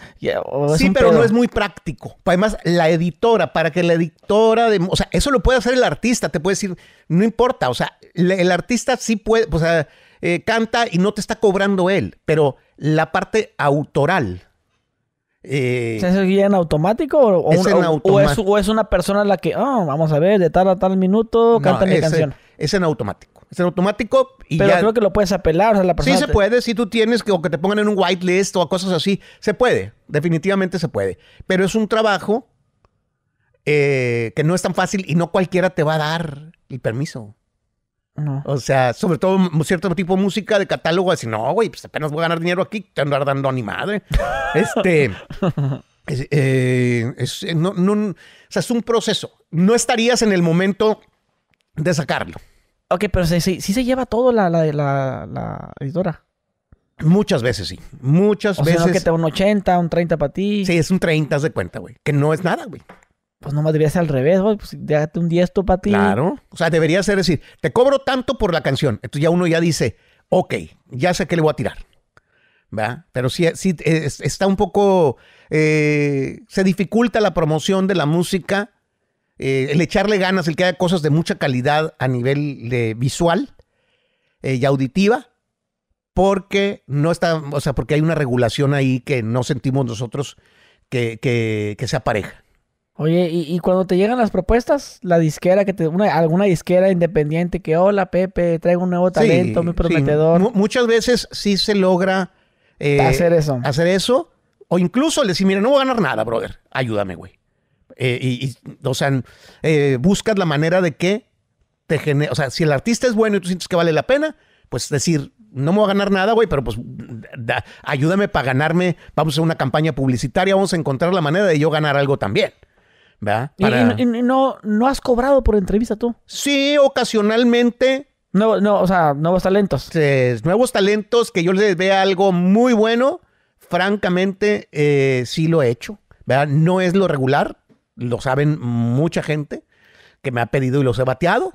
sí, pero no es muy práctico. Además, la editora, para que la editora, de, o sea, eso lo puede hacer el artista, te puede decir, no importa, o sea, el artista sí puede, o sea, eh, canta y no te está cobrando él, pero la parte autoral eh, ¿Es guía en automático o, es, una persona la que, ah, vamos a ver, de tal a tal minuto, canta mi canción? Es en automático. Es en automático Pero creo que lo puedes apelar, o la persona... Sí se puede, si tú tienes que, o que te pongan en un whitelist o cosas así. Se puede, definitivamente se puede. Pero es un trabajo eh, que no es tan fácil y no cualquiera te va a dar el permiso. O sea, sobre todo cierto tipo de música de catálogo, así, no, güey, pues apenas voy a ganar dinero aquí, te andar dando a mi madre. (laughs) este. Es, eh, eh, o sea, es un proceso. No estarías en el momento de sacarlo. Ok, pero sí se, se, lleva todo la, la, la, editora. Muchas veces sí. Muchas o veces. Sea, que te un 80, un 30 para ti. Sí, es un 30, haz de cuenta, güey. Que no es nada, güey pues nomás debería ser al revés, pues déjate un 10 para ti. Claro. O sea, debería ser decir, te cobro tanto por la canción. Entonces ya uno ya dice, ok, ya sé que le voy a tirar. ¿verdad? Pero sí, está un poco, eh, se dificulta la promoción de la música, eh, el echarle ganas, el que haya cosas de mucha calidad a nivel de visual eh, y auditiva, porque no está, o sea, porque hay una regulación ahí que no sentimos nosotros que, que, que sea Oye, y, cuando te llegan las propuestas, la disquera que te, una, alguna disquera independiente que, hola Pepe, traigo un nuevo talento, muy prometedor. Muchas veces sí se logra eh, hacer eso. Hacer eso. O incluso le decir, mira, no voy a ganar nada, brother. Ayúdame, güey. Eh, y, y, o sea, eh, buscas la manera de que te genere. O sea, si el artista es bueno y tú sientes que vale la pena, pues decir, no me voy a ganar nada, güey, pero pues ayúdame para ganarme. Vamos a hacer una campaña publicitaria, vamos a encontrar la manera de yo ganar algo también. ¿verdad? ¿Y, no, no has cobrado por entrevista tú? Sí, ocasionalmente. No, no, o sea, nuevos talentos. nuevos talentos que yo les vea algo muy bueno. Francamente, eh, sí lo he hecho. ¿verdad? No es lo regular. Lo saben mucha gente que me ha pedido y los he bateado.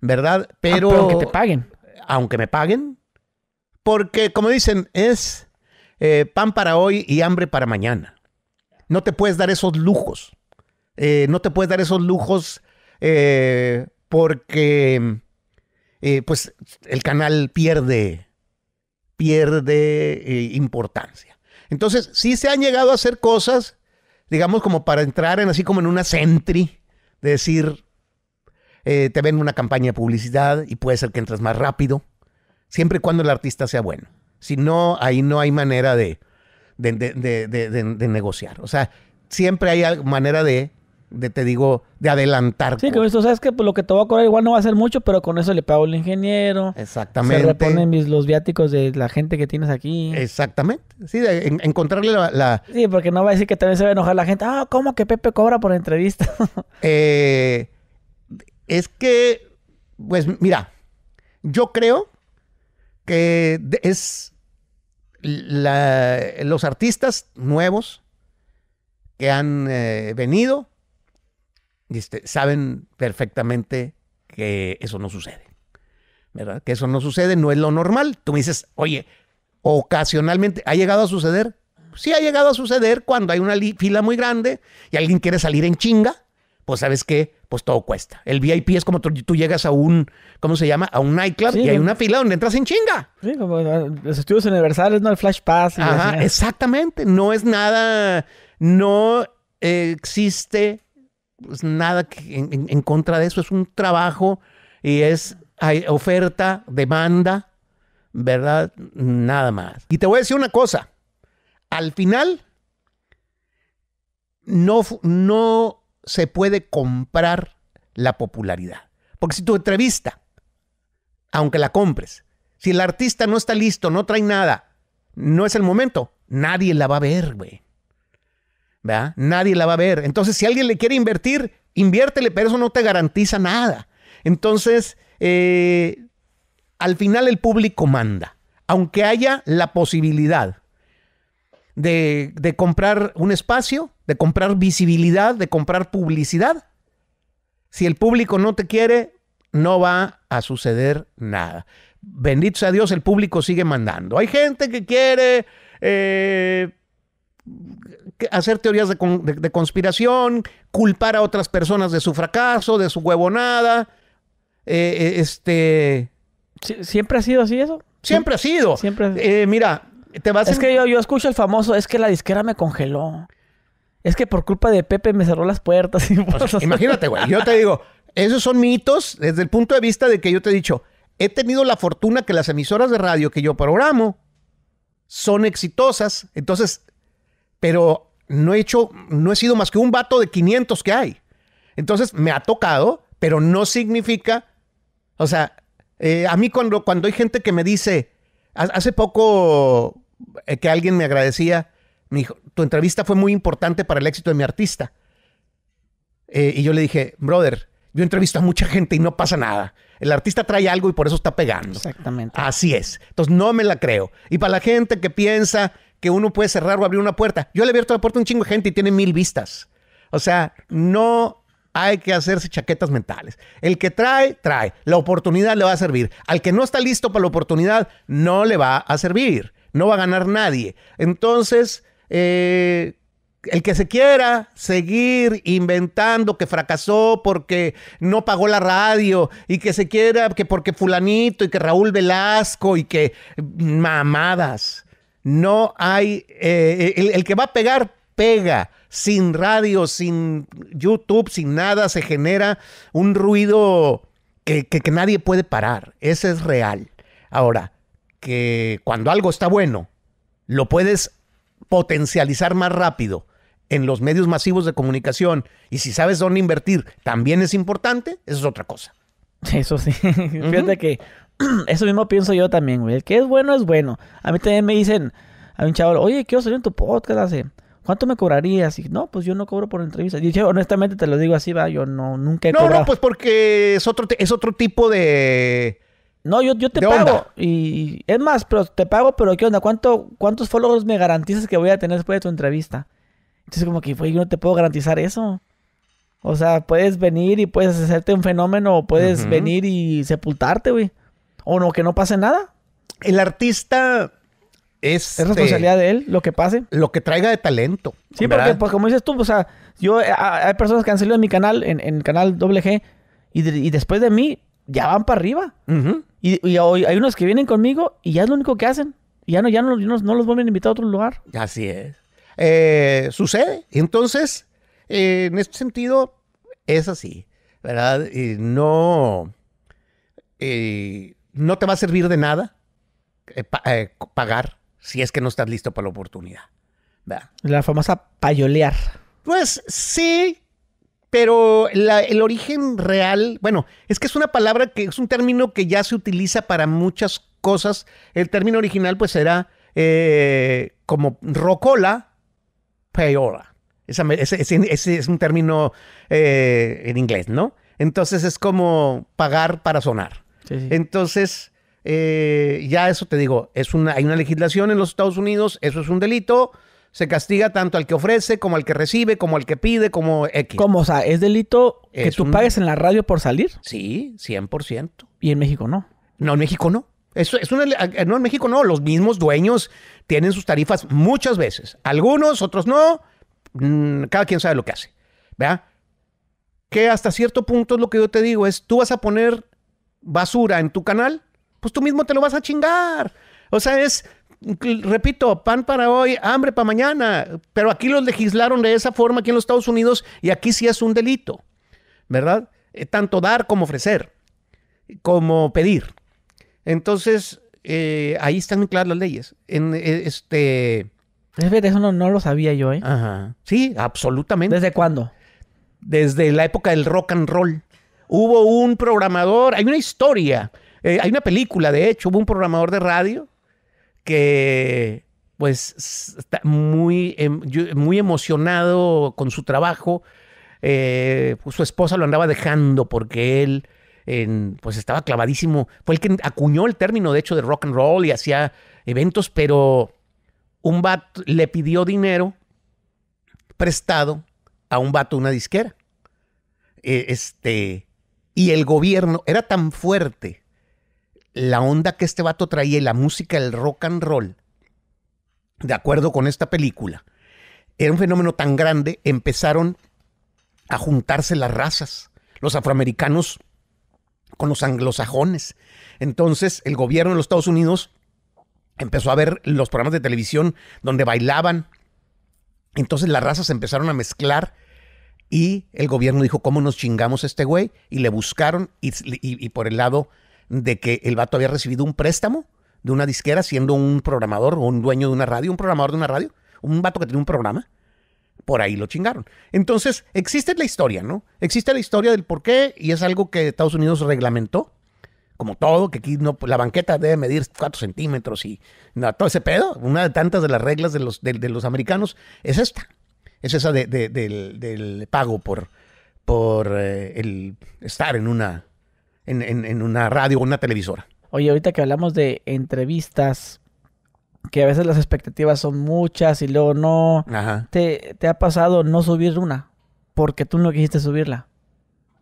¿Verdad? Ah, pero. aunque te paguen. Aunque me paguen. Porque, como dicen, es eh, pan para hoy y hambre para mañana. No te puedes dar esos lujos. Eh, no te puedes dar esos lujos eh, porque eh, pues el canal pierde, pierde importancia. Entonces, sí se han llegado a hacer cosas, digamos, como para entrar en así como en una sentry, de decir, te ven una campaña de publicidad y puede ser que entres más rápido, siempre y cuando el artista sea bueno. Si no, ahí no hay manera de, de negociar. O sea, siempre hay manera de de, te digo, de adelantar. Sí, que pues. eso sabes que pues, lo que te voy a cobrar igual no va a ser mucho, pero con eso le pago al ingeniero. Exactamente. Se reponen mis, los viáticos de la gente que tienes aquí. Exactamente. Sí, de, encontrarle la, Sí, porque no va a decir que también se va a enojar la gente. Ah, ¿cómo que Pepe cobra por entrevista? (laughs) Eh, es que, pues mira, yo creo que es... La, los artistas nuevos que han eh, venido este, saben perfectamente que eso no sucede. ¿Verdad? Que eso no sucede, no es lo normal. Tú me dices, oye, ocasionalmente, ¿ha llegado a suceder? Sí ha llegado a suceder cuando hay una fila muy grande y alguien quiere salir en chinga, pues sabes qué, pues todo cuesta. El VIP es como tú, llegas a un, ¿cómo se llama? A un nightclub y hay una fila donde entras en chinga. Sí, como ah, los estudios universales, ¿no? El flash pass. Ajá, exactamente. No es nada, no existe pues nada que, en, contra de eso, es un trabajo y es hay oferta, demanda, ¿verdad? Nada más. Y te voy a decir una cosa, al final no, no se puede comprar la popularidad, porque si tu entrevista, aunque la compres, si el artista no está listo, no trae nada, no es el momento, nadie la va a ver, güey. Nadie la va a ver. Entonces, si alguien le quiere invertir, inviértele, pero eso no te garantiza nada. Entonces, eh, al final el público manda, aunque haya la posibilidad de, comprar un espacio, de comprar visibilidad, de comprar publicidad. Si el público no te quiere, no va a suceder nada. Bendito sea Dios, el público sigue mandando. Hay gente que quiere eh, hacer teorías de, conspiración, culpar a otras personas de su fracaso, de su huevonada. Eh, eh, este... ¿Siempre ha sido así eso? Siempre ha sido. Siempre. Eh, mira, te vas. Es que yo, escucho el famoso, es que la disquera me congeló. Es que por culpa de Pepe me cerró las puertas. Pues, imagínate, güey. Yo te digo, esos son mitos desde el punto de vista de que yo te he dicho, he tenido la fortuna que las emisoras de radio que yo programo son exitosas. Entonces, pero no he hecho, no he sido más que un vato de 500 que hay. Entonces me ha tocado, pero no significa, o sea, eh, a mí cuando, cuando hay gente que me dice, hace poco eh, que alguien me agradecía, me dijo, tu entrevista fue muy importante para el éxito de mi artista. Eh, y yo le dije, brother, yo entrevisto a mucha gente y no pasa nada. El artista trae algo y por eso está pegando. Exactamente. Así es. Entonces no me la creo. Y para la gente que piensa que uno puede cerrar o abrir una puerta, yo le he abierto la puerta a un chingo de gente y tiene mil vistas. O sea, no hay que hacerse chaquetas mentales. El que trae, trae. La oportunidad le va a servir. Al que no está listo para la oportunidad, no le va a servir. No va a ganar nadie. Entonces, eh, el que se quiera seguir inventando que fracasó porque no pagó la radio y que se quiera que porque fulanito y que Raúl Velasco y que mamadas. No hay, eh, eh, el, que va a pegar, pega. Sin radio, sin YouTube, sin nada, se genera un ruido que, que nadie puede parar. Ese es real. Ahora, que cuando algo está bueno, lo puedes potencializar más rápido en los medios masivos de comunicación y si sabes dónde invertir también es importante, eso es otra cosa. Eso sí. (laughs) Fíjate que (clears throat) eso mismo pienso yo también, güey. El que es bueno es bueno. A mí también me dicen, a un chaval, oye, quiero salir en tu podcast hace. ¿Cuánto me cobrarías? Y no, pues yo no cobro por entrevistas. Y honestamente, te lo digo así, va, yo no, nunca he cobrado. No, pues porque es otro, es otro tipo de... No, yo, yo te pago. Y es más, pero te pago, pero ¿qué onda? ¿Cuánto, ¿Cuántos followers me garantizas que voy a tener después de tu entrevista? Entonces, como que, güey, yo no te puedo garantizar eso. O sea, puedes venir y puedes hacerte un fenómeno, o puedes venir y sepultarte, güey. O no, que no pase nada. El artista es. Es responsabilidad eh, de él, lo que pase. Lo que traiga de talento. Sí, porque, pues, como dices tú, o sea, yo, eh, hay personas que han salido en mi canal, en, el canal WG, y, y después de mí, ya van para arriba. Y, hoy hay unos que vienen conmigo y ya es lo único que hacen. Y ya no, ya no, no, no los vuelven a invitar a otro lugar. Así es. Eh, sucede. Entonces, eh, en este sentido, es así, ¿verdad? Y no, eh, no te va a servir de nada pagar si es que no estás listo para la oportunidad. La famosa payolear. Pues sí, pero el origen real, bueno, es que es una palabra que es un término que ya se utiliza para muchas cosas. El término original pues era como rocola payola. Ese, ese, es un término eh, en inglés, ¿no? Entonces es como pagar para sonar. Entonces, eh, ya eso te digo, es una, hay una legislación en los Estados Unidos, eso es un delito. Se castiga tanto al que ofrece, como al que recibe, como al que pide, como X. ¿Cómo? O sea, ¿es delito que tú pagues en la radio por salir? Sí, 100%. ¿Y en México no? No, en México no es no, en México no, los mismos dueños tienen sus tarifas muchas veces. Algunos, otros no. Mm, cada quien sabe lo que hace. ¿Verdad? Que hasta cierto punto lo que yo te digo, es tú vas a poner basura en tu canal, pues tú mismo te lo vas a chingar. O sea, es, repito, pan para hoy, hambre para mañana. Pero aquí los legislaron de esa forma aquí en los Estados Unidos y aquí sí es un delito, ¿verdad? Eh, tanto dar como ofrecer, como pedir. Entonces, eh, ahí están muy claras las leyes. En, e, este... eso no, lo sabía yo, ¿eh? Ajá. Sí, absolutamente. ¿Desde cuándo? Desde la época del rock and roll. Hubo un programador, hay una historia, eh, hay una película, de hecho, hubo un programador de radio que pues está muy, em, muy emocionado con su trabajo. Eh, su esposa lo andaba dejando porque él pues estaba clavadísimo. Fue el que acuñó el término, de hecho, de rock and roll y hacía eventos, pero un vato le pidió dinero prestado a un vato, una disquera. E, este, y el gobierno era tan fuerte la onda que este vato traía y la música, el rock and roll, de acuerdo con esta película, era un fenómeno tan grande, empezaron a juntarse las razas. Los afroamericanos con los anglosajones. Entonces, el gobierno de los Estados Unidos empezó a ver los programas de televisión donde bailaban. Entonces las razas empezaron a mezclar y el gobierno dijo, ¿cómo nos chingamos este güey? Y le buscaron y, por el lado de que el vato había recibido un préstamo de una disquera siendo un programador o un dueño de una radio, un programador de una radio, un vato que tenía un programa por ahí lo chingaron. Entonces, existe la historia, ¿no? Existe la historia del por qué y es algo que Estados Unidos reglamentó, como todo, que aquí no, la banqueta debe medir 4 centímetros y todo ese pedo. Una de tantas de las reglas de los, de, los americanos es esta, es esa de, del, pago por, por eh, el estar en una, en una radio o una televisora. Oye, ahorita que hablamos de entrevistas, que a veces las expectativas son muchas y luego no. Ajá. ¿Te, ha pasado no subir una porque tú no quisiste subirla?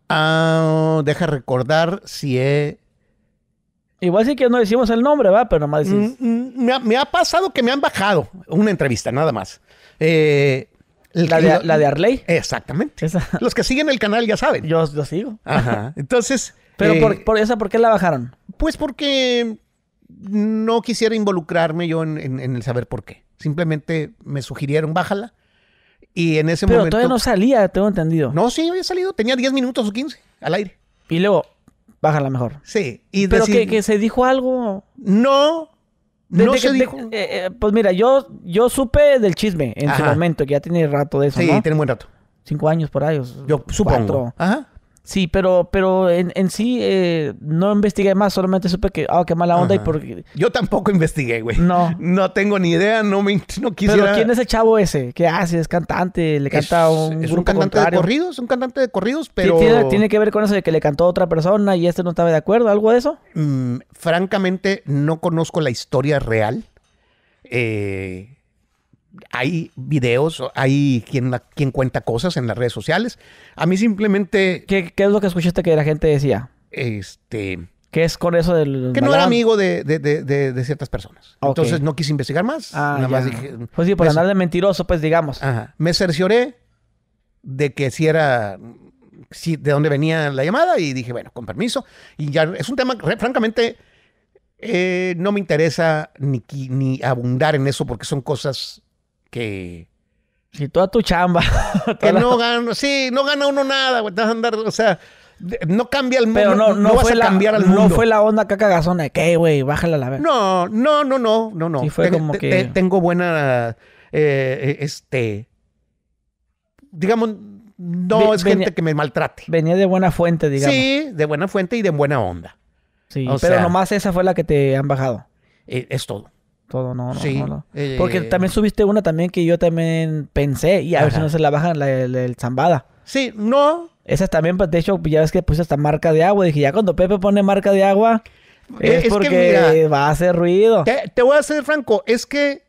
Ah, oh, deja recordar si he... Igual sí que no decimos el nombre, ¿va? Pero nomás decís... Mm, mm, me, ha, pasado que me han bajado una entrevista, nada más. Eh, la, de, Arley. Exactamente. (laughs) Los que siguen el canal ya saben. Yo lo sigo. Ajá. Entonces... Pero eh, por, esa, ¿por qué la bajaron? Pues porque no quisiera involucrarme yo en, el saber por qué. Simplemente me sugirieron, bájala. Y en ese momento. Pero todavía no pues, salía, tengo entendido. No, sí, había salido. Tenía 10 minutos o 15 al aire. Y luego, bájala mejor. Sí. Y Pero que, se dijo algo. No. no se dijo. Eh, eh, pues mira, yo, yo supe del chisme en ese su momento, que ya tiene rato de eso. Sí, tiene buen rato. Cinco años por ahí. Yo supongo. Ajá. Sí, pero, pero en, sí eh, no investigué más, solamente supe que, ah, qué mala onda y porque... Yo tampoco investigué, güey. No. No tengo ni idea, no me no quisiera... Pero ¿quién es ese chavo ese? ¿Qué hace? Ah, es cantante, le canta un Es un cantante de corridos, un cantante de corridos, pero... tiene, que ver con eso de que le cantó a otra persona y este no estaba de acuerdo, algo de eso? Mm, francamente, no conozco la historia real. Eh, hay videos, hay quien, quien cuenta cosas en las redes sociales. A mí simplemente... ¿Qué, qué es lo que escuchaste que la gente decía? Este... ¿Qué es con eso del.? Que no era amigo de, de, de, de ciertas personas. Entonces no quise investigar más. Ah, nada más dije. Pues sí, por andar de mentiroso, pues digamos. Me cercioré de que si era. Si, de dónde venía la llamada y dije, bueno, con permiso. Y ya es un tema, que, francamente, eh, no me interesa ni, ni abundar en eso porque son cosas que si toda tu chamba. (laughs) que no gana, sí, no gana uno nada, güey. andar, o sea, no cambia el mundo. no, no, vas fue a cambiar la, al mundo. No fue la onda caca gazona que, güey, bájala la vez. No, no, no, no, no, no. fue como que... tengo buena, eh, eh, este, digamos, no es gente que me maltrate. Venía de buena fuente, digamos. Sí, de buena fuente y de buena onda. Sí, pero nomás esa fue la que te han bajado. Eh, es todo todo, no, no. Eh, porque también subiste una también que yo también pensé, y a ver si no se la bajan el zambada. Sí, no. Esa también, pues, de hecho, ya ves que puse hasta marca de agua. Dije, ya cuando Pepe pone marca de agua, eh, es, porque va a hacer ruido. Te, voy a ser franco, es que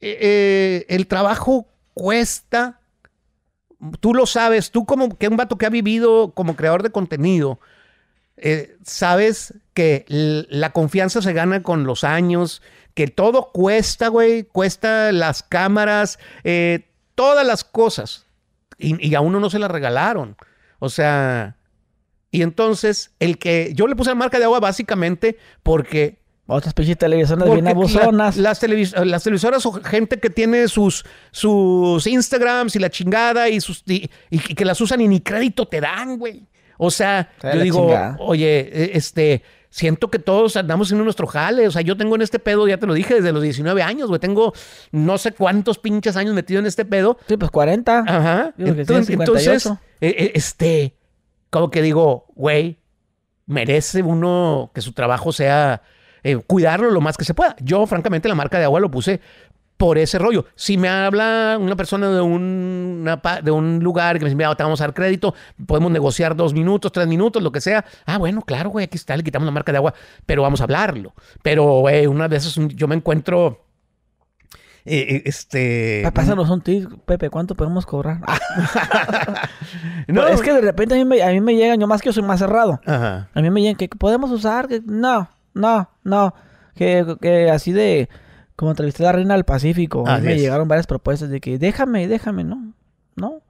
eh, el trabajo cuesta. Tú lo sabes, tú como que un vato que ha vivido como creador de contenido, sabes que la confianza se gana con los años, que todo cuesta, güey, cuesta las cámaras, eh, todas las cosas. Y, a uno no se las regalaron. O sea, y entonces el que yo le puse la marca de agua básicamente porque... Otras pinches televisoras bien abusonas. las, televisoras o gente que tiene sus, sus Instagrams y la chingada y, que las usan y ni crédito te dan, güey. O sea, yo digo, oye, e-, este, Siento que todos andamos en nuestro jale. O sea, yo tengo en este pedo, ya te lo dije, desde los 19 años, güey. Tengo no sé cuántos pinches años metido en este pedo. Sí, pues 40. Ajá. Entonces, eh, eh, este, como que digo, güey, merece uno que su trabajo sea eh, cuidarlo lo más que se pueda. Yo, francamente, la marca de agua lo puse por ese rollo. Si me habla una persona de un, de un lugar que me dice, mira, te vamos a dar crédito, podemos negociar dos minutos, tres minutos, lo que sea. Ah, bueno, claro, güey, aquí está, le quitamos la marca de agua, pero vamos a hablarlo. Pero, güey, una veces yo me encuentro... Eh, eh, este... Pásanos un tis, Pepe, ¿cuánto podemos cobrar? (laughs) no, es que de repente a mí, me, llegan, yo más que soy más cerrado. A mí me llegan que podemos usar, no, no, no, que así de... Como entrevisté a reina del Pacífico, me llegaron varias propuestas de que déjame, déjame, ¿no? ¿No?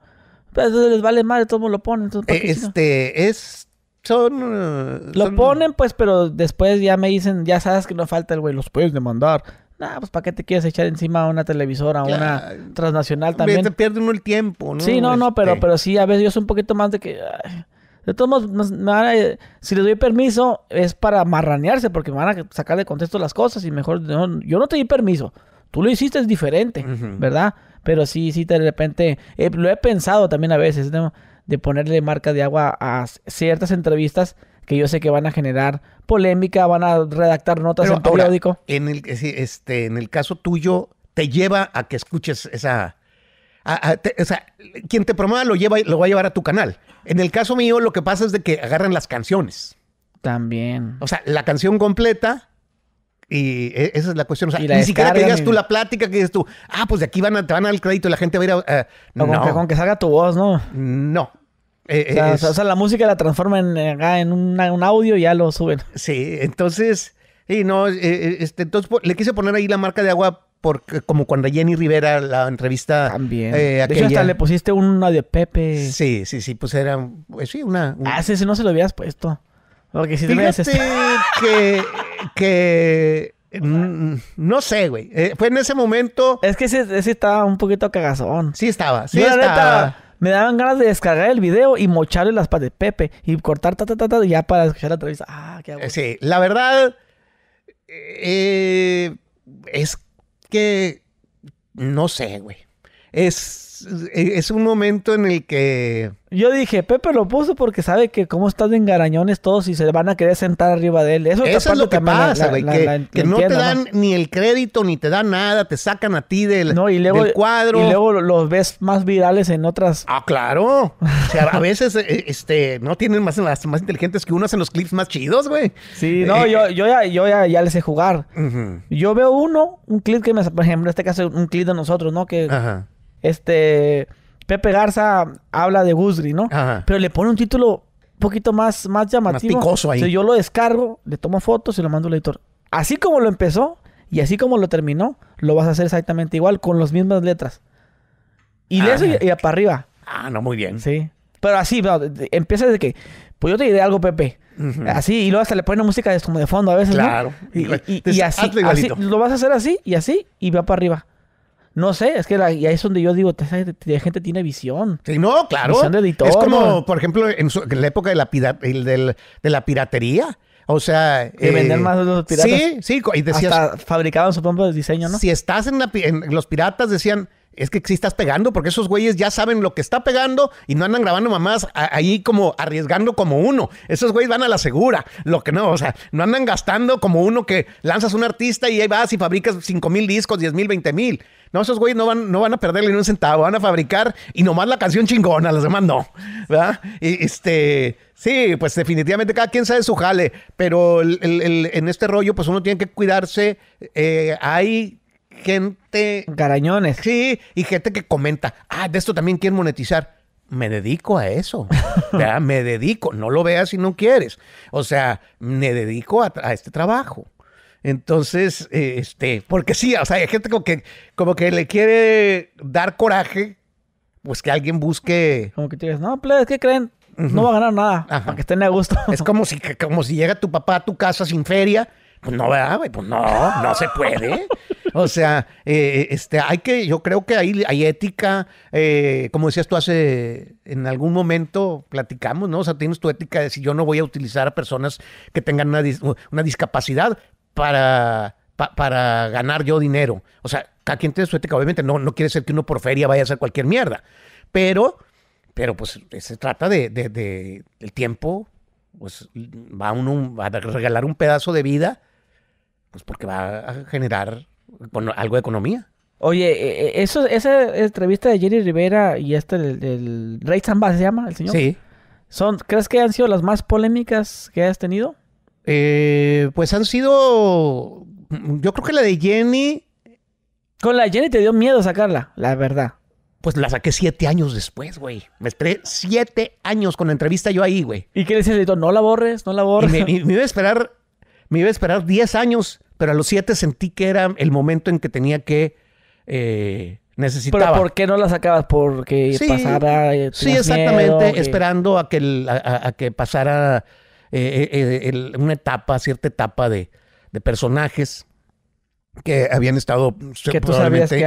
Pero pues, les vale madre, todo lo ponen. Eh, este, es... Son, eh, Lo ponen, pues, pero después ya me dicen, ya sabes que no falta el güey, los puedes demandar. Nah, pues ¿para qué te quieres echar encima a una televisora, a una transnacional también? Te pierde uno el tiempo, ¿no? Sí, no, no, pero, este pero sí, a veces yo soy un poquito más de que... De todos modos, eh, si les doy permiso, es para marranearse, porque me van a sacar de contexto las cosas y mejor, yo no te di permiso. Tú lo hiciste, es diferente, ¿verdad? Pero sí, sí, de repente, eh, lo he pensado también a veces, de ponerle marca de agua a ciertas entrevistas que yo sé que van a generar polémica, van a redactar notas en el periódico. En el, este, en el caso tuyo, te lleva a que escuches esa, o sea, quien te promueva lo, lleva, lo va a llevar a tu canal. En el caso mío, lo que pasa es de que agarran las canciones. También. O sea, la canción completa y e, esa es la cuestión. O sea, ni siquiera que digas tú la plática, que dices tú, ah, pues de aquí van a, te van al crédito y la gente va a ir a. Eh, no, no. Con, que, salga tu voz, ¿no? No. Eh, o, sea, la música la transforma en, ah, un audio y ya lo suben. Sí, entonces. Y no, eh, este, entonces le quise poner ahí la marca de agua porque, como cuando Jenny Rivera, la entrevista. También. Eh, de hecho, hasta le pusiste una de Pepe. Sí, sí, sí, pues era. Pues, sí, una. Ah, sí, no se lo habías puesto. Porque si Fíjate (laughs) que. que no sé, güey. Eh, fue en ese momento. Es que ese estaba un poquito cagazón. Sí estaba, sí estaba. me daban ganas de descargar el video y mocharle las patas de Pepe y cortar ta, ta, ta, ta, ya para escuchar la entrevista. Ah, qué hago. Eh, sí, la verdad. Eh, es que no sé, güey. Es e-, es, un momento en el que... Yo dije, Pepe lo puso porque sabe que cómo están en todos y se van a querer sentar arriba de él. Eso, es lo que pasa, güey. Que, no te dan ni el crédito ni te dan nada, te sacan a ti del, no, y luego, cuadro. Y luego los ves más virales en otras. Ah, claro. O sea, a veces eh, este, no tienen más, las más inteligentes que uno hacen los clips más chidos, güey. Sí, eh, no, eh, yo, yo, ya, ya, les sé jugar. Yo veo uno, un clip que me, por ejemplo, este este caso, un clip de nosotros, ¿no? Que. Ajá este, Pepe Garza habla de Guzri, ¿no? Pero le pone un título un poquito más, más llamativo. Más picoso ahí. yo lo descargo, le tomo fotos y lo mando al editor. Así como lo empezó y así como lo terminó, lo vas a hacer exactamente igual con las mismas letras. Y ah, eso y, y, para arriba. Ah, no, muy bien. Sí. Pero así, empieza desde que, pues yo te diré algo, Pepe. Así, y luego hasta le pone música como de fondo a veces. Claro. ¿no? Y, y, y así, lo vas a hacer así y así y va para arriba. No sé, es que ahí es donde yo digo, esa gente tiene visión. Sí, no, claro. Visión de Es como, por ejemplo, en, la época de la, de la piratería. O sea... Que vender eh, más de los piratas. Sí, sí. Y decías... fabricaban su propio diseño, ¿no? Si estás en, la, en los piratas, decían es que si estás pegando, porque esos güeyes ya saben lo que está pegando y no andan grabando mamás ahí como arriesgando como uno. Esos güeyes van a la segura, lo que no, o sea, no andan gastando como uno que lanzas un artista y ahí vas y fabricas 5 mil discos, 10 mil, 20 mil. No, esos güeyes no van, no van a perderle ni un centavo, van a fabricar y nomás la canción chingona, las demás no, ¿verdad? Y, este, sí, pues definitivamente cada quien sabe su jale, pero en este rollo pues uno tiene que cuidarse. Eh, hay gente. Garañones. Sí, y gente que comenta, ah, de esto también quieren monetizar. Me dedico a eso. ¿verdad? (laughs) me dedico. No lo veas si no quieres. O sea, me dedico a, este trabajo. Entonces, eh, este, porque sí, o sea, hay gente como que, como que le quiere dar coraje, pues que alguien busque. Como que te digas, no, pues, ¿qué creen? No va a ganar nada, Ajá. para que estén a gusto. es como si, como si llega tu papá a tu casa sin feria pues no, Pues no, no se puede. (laughs) O sea, eh, este, hay que, yo creo que hay, hay ética, eh, como decías tú hace, en algún momento platicamos, ¿no? O sea, tienes tu ética de si yo no voy a utilizar a personas que tengan una, discapacidad para, para ganar yo dinero. O sea, cada quien tiene su ética, obviamente, no, no quiere ser que uno por feria vaya a hacer cualquier mierda, pero, pero pues se trata de, el tiempo, pues va uno a regalar un pedazo de vida pues, porque va a generar algo de economía. Oye, e, e, eso, esa entrevista de Jenny Rivera y este, el, Rey Ray Zamba, ¿se llama el señor? Sí. Son, ¿Crees que han sido las más polémicas que has tenido? Eh, pues han sido. Mm, yo creo que la de Jenny. Con la de Jenny te dio miedo sacarla, la verdad. Pues la saqué siete años después, güey. Me esperé siete años con la entrevista yo ahí, güey. ¿Y qué le decías, No la borres, no la borres. me, iba a esperar, me iba a esperar diez años pero a los siete sentí que era el momento en que tenía que necesitar. Eh, necesitaba. Pero ¿por qué no la sacabas? Porque sí, eh, Sí, exactamente, esperando a que que pasara eh, una etapa, cierta etapa de, personajes que habían estado que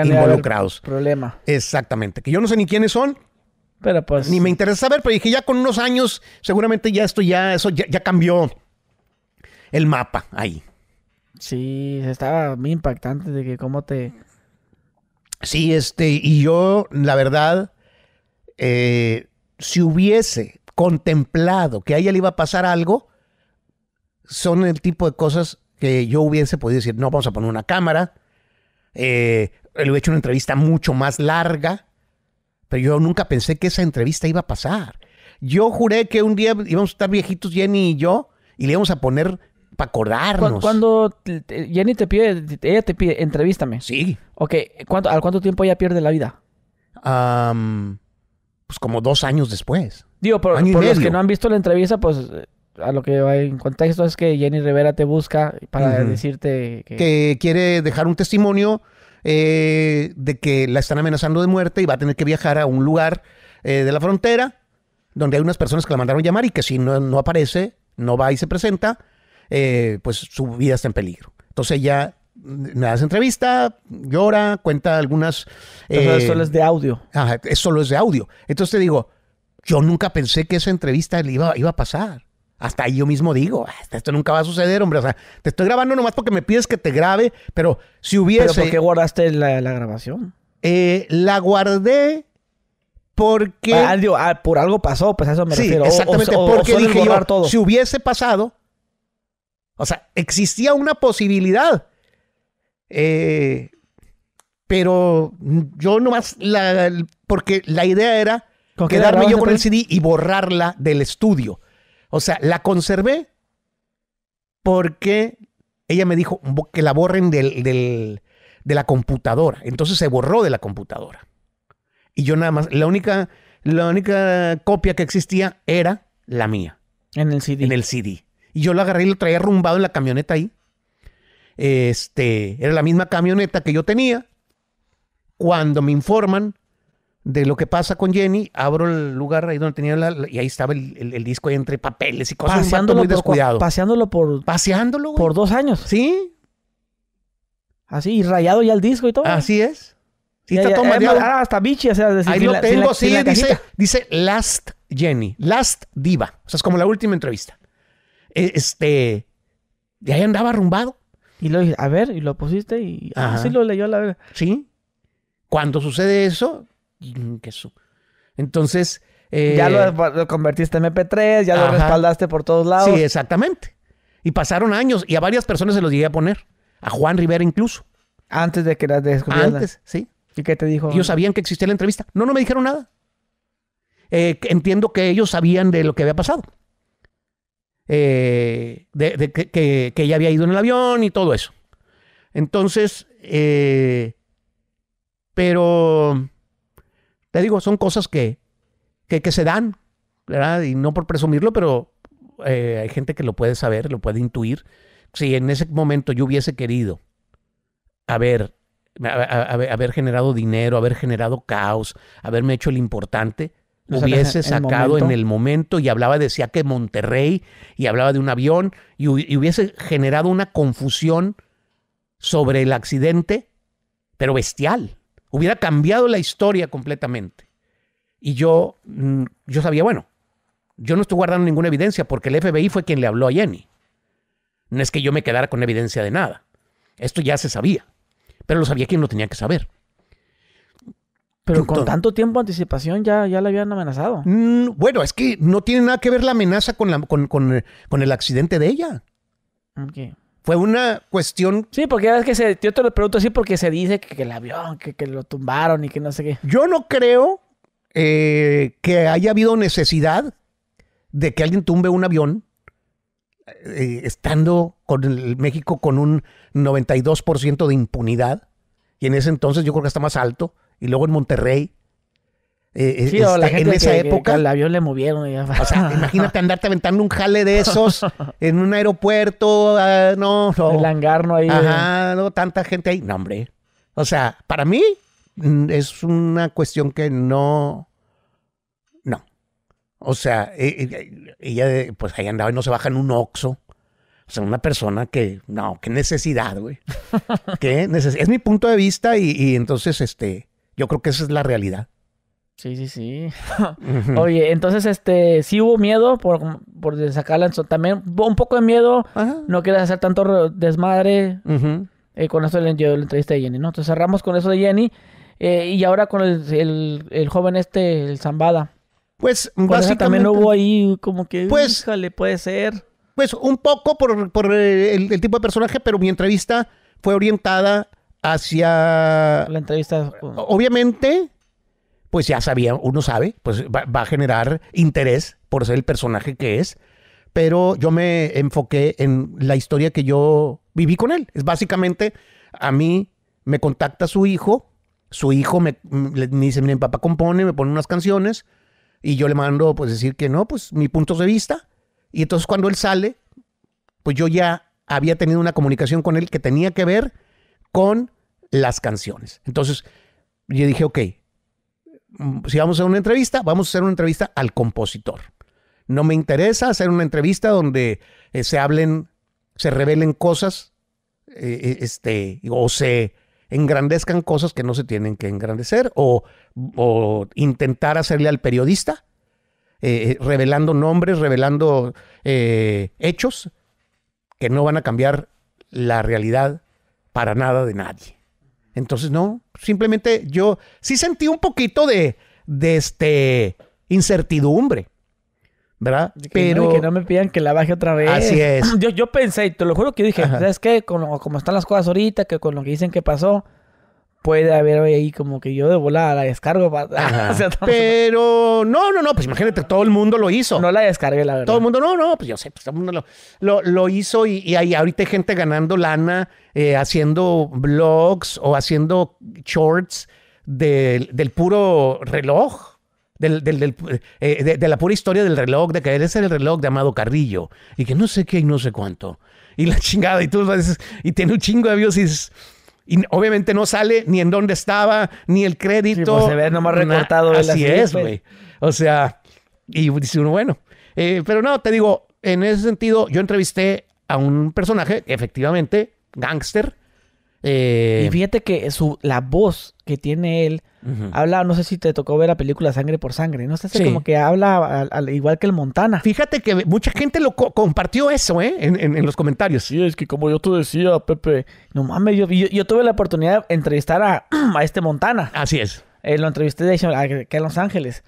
involucrados. Problema. Exactamente. Que yo no sé ni quiénes son. Pero pues. Ni me interesa saber, pero dije, ya con unos años, seguramente ya esto ya, eso ya cambió el mapa ahí. Sí, estaba muy impactante de que cómo te... Sí, este, y yo, la verdad, eh, si hubiese contemplado que a ella le iba a pasar algo, son el tipo de cosas que yo hubiese podido decir, no, vamos a poner una cámara, eh, le hubiera hecho una entrevista mucho más larga, pero yo nunca pensé que esa entrevista iba a pasar. Yo juré que un día íbamos a estar viejitos, Jenny y yo, y le íbamos a poner para acordarnos. Cuando, Jenny te pide, ella te pide, entrevístame. Sí. Ok, ¿cuánto, ¿al cuánto tiempo ella pierde la vida? pues como dos años después. Digo, por, los que no han visto la entrevista, pues eh, a lo que va en contexto es que Jenny Rivera te busca para decirte que... que... quiere dejar un testimonio eh, de que la están amenazando de muerte y va a tener que viajar a un lugar eh, de la frontera donde hay unas personas que la mandaron llamar y que si no, no aparece, no va y se presenta, eh, pues su vida está en peligro. Entonces ella me das entrevista, llora, cuenta algunas... Entonces, eh, es de audio. Ajá, solo es de audio. Entonces te digo, yo nunca pensé que esa entrevista iba, iba a pasar. Hasta ahí yo mismo digo, ah, esto nunca va a suceder, hombre. O sea, te estoy grabando nomás porque me pides que te grabe, pero si hubiese... ¿Pero por qué guardaste la, grabación? Eh, la guardé porque... Ah, ah, por algo pasó, pues a eso me sí, Exactamente, porque dije yo, si hubiese pasado, o sea, existía una posibilidad. Eh, pero yo nomás, la, porque la idea era quedarme yo con el CD y borrarla del estudio. O sea, la conservé porque ella me dijo que la borren de la computadora. Entonces se borró de la computadora. Y yo nada más, la única, la única copia que existía era la mía. En el CD. En el CD. Y yo lo agarré y lo traía arrumbado en la camioneta ahí. Este, era la misma camioneta que yo tenía. Cuando me informan de lo que pasa con Jenny, abro el lugar ahí donde tenía la, y ahí estaba el, disco entre papeles y cosas. muy descuidado. Paseándolo por. Paseándolo. Por dos años. Sí. Así, y rayado ya el disco y todo. Así es. Sí, está todo hasta bichi, Ahí lo tengo, sí, dice, dice Last Jenny, Last Diva. O sea, es como la última entrevista. E, este, de ahí andaba arrumbado. Y lo a ver, y lo pusiste y así ah, lo leyó la verdad. Sí. Cuando sucede eso, mm, Entonces. Eh, ya lo, convertiste en MP3, ya lo respaldaste por todos lados. Sí, exactamente. Y pasaron años y a varias personas se los llegué a poner. A Juan Rivera incluso. Antes de que las descubrieran. Antes, sí. ¿Y qué te dijo? Ellos sabían que existía la entrevista. No, no me dijeron nada. Eh, entiendo que ellos sabían de lo que había pasado. Eh, de, que, ella había ido en el avión y todo eso. Entonces, eh, pero te digo, son cosas que, que, se dan, ¿verdad? Y no por presumirlo, pero eh, hay gente que lo puede saber, lo puede intuir. Si en ese momento yo hubiese querido haber, haber, haber generado dinero, haber generado caos, haberme hecho el importante, hubiese sacado en el momento y hablaba, decía que Monterrey y hablaba de un avión y, hubiese generado una confusión sobre el accidente, pero bestial. Hubiera cambiado la historia completamente. Y yo, mm, yo sabía, bueno, yo no estoy guardando ninguna evidencia porque el FBI fue quien le habló a Jenny. No es que yo me quedara con evidencia de nada. Esto ya se sabía, pero lo sabía quien lo tenía que saber. Pero con tanto tiempo de anticipación ya, ya la habían amenazado. Mm, bueno, es que no tiene nada que ver la amenaza con, la, con, el accidente de ella. Fue una cuestión. Sí, porque es que se, yo te lo pregunto así porque se dice que, el avión, que, lo tumbaron y que no sé qué. Yo no creo eh, que haya habido necesidad de que alguien tumbe un avión eh, estando con México con un 92% de impunidad. Y en ese entonces yo creo que está más alto y luego en Monterrey. Eh, eh, la en esa época. el avión le movieron. O sea, (laughs) imagínate andarte aventando un jale de esos (laughs) en un aeropuerto. Ah, no, no, El hangarno ahí. Ajá, eh. tanta gente ahí. No, hombre. O sea, para mí mm, es una cuestión que no. No. O sea, e, e, e, ella, pues ahí andaba y no se baja en un oxo. O sea, una persona que, no, qué necesidad, güey. (laughs) ¿Qué es mi punto de vista y entonces, este, yo creo que esa es la realidad. Sí, sí, sí. (laughs) Oye, entonces, este, sí hubo miedo por, por También También un poco de miedo. No quieres hacer tanto desmadre. Eh, con eso le, la entrevista de Jenny, Entonces cerramos con eso de Jenny. Eh, y ahora con el, joven este, el Zambada. Pues, básicamente. También hubo ahí como que. Pues. Híjale, puede ser. Pues un poco por, eh, el tipo de personaje, pero mi entrevista fue orientada hacia... La entrevista. Obviamente, pues ya sabía, uno sabe, pues va, a generar interés por ser el personaje que es, pero yo me enfoqué en la historia que yo viví con él. Es básicamente, a mí me contacta su hijo, su hijo me, dice, mi papá compone, me pone unas canciones, y yo le mando, pues decir que no, pues mi punto de vista, y entonces cuando él sale, pues yo ya había tenido una comunicación con él que tenía que ver con las canciones. Entonces, yo dije, ok, si vamos a hacer una entrevista, vamos a hacer una entrevista al compositor. No me interesa hacer una entrevista donde eh, se hablen, se revelen cosas, eh, eh, este, o se engrandezcan cosas que no se tienen que engrandecer, o, intentar hacerle al periodista, revelando nombres, revelando hechos que no van a cambiar la realidad para nada de nadie. Entonces, no, simplemente yo sí sentí un poquito de, de este, incertidumbre. ¿Verdad? Pero. que no me pidan que la baje otra vez. Así es. (clears throat) Yo, pensé, y te lo juro que dije, ¿sabes qué? como están las cosas ahorita, que con lo que dicen que pasó, puede haber ahí como que yo de volada la descargo. (laughs) Pero no, no, no, pues imagínate, todo el mundo lo hizo. No la descargué, la verdad. Todo el mundo, no, no, pues yo sé, pues todo el mundo lo, hizo y, ahí ahorita hay gente ganando lana eh, haciendo blogs o haciendo shorts del, puro reloj. Del, del, del, eh, de, la pura historia del reloj, de que él es el reloj de Amado Carrillo, y que no sé qué y no sé cuánto. Y la (laughs) chingada, y tú dices, y tiene un chingo de avios y y obviamente no sale ni en dónde estaba, ni el crédito. Pues, se ve nomás recortado. así es, güey. O sea, y dice uno, bueno. Eh, pero no, te digo, en ese sentido, yo entrevisté a un personaje, efectivamente, gángster. Eh, y fíjate que su, la voz que tiene él, habla, no sé si te tocó ver la película Sangre por Sangre, no sé, como que habla igual que el Montana. Fíjate que mucha gente lo compartió eso, ¿eh? En, los comentarios. Sí, es que como yo te decía, Pepe, no mames, yo, tuve la oportunidad de entrevistar a, (clears throat) a este Montana. Así es. Eh, lo entrevisté de en Los Ángeles.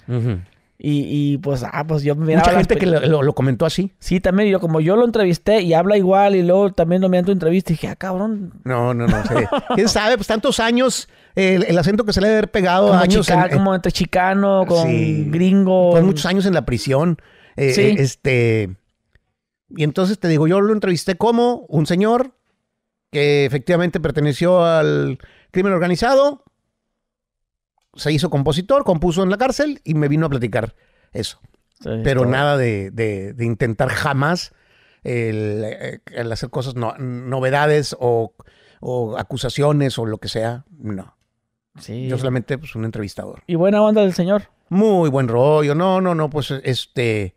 Y, pues, ah, pues yo Mucha gente que lo, comentó así. Sí, también yo, como yo lo entrevisté y habla igual, y luego también lo en tu entrevista, y dije, ah, cabrón. No, no, no. (laughs) Quién sabe, pues tantos años el, acento que se le debe haber pegado como años. Eh, como entre chicano, con gringo. con muchos años en la prisión. Eh, eh, este. Y entonces te digo, yo lo entrevisté como un señor que efectivamente perteneció al crimen organizado, se hizo compositor, compuso en la cárcel y me vino a platicar eso. Pero nada de, intentar jamás el, hacer cosas, novedades o acusaciones o lo que sea, no. Yo solamente, pues, un entrevistador. Y buena onda del señor. Muy buen rollo. No, no, no, pues, este.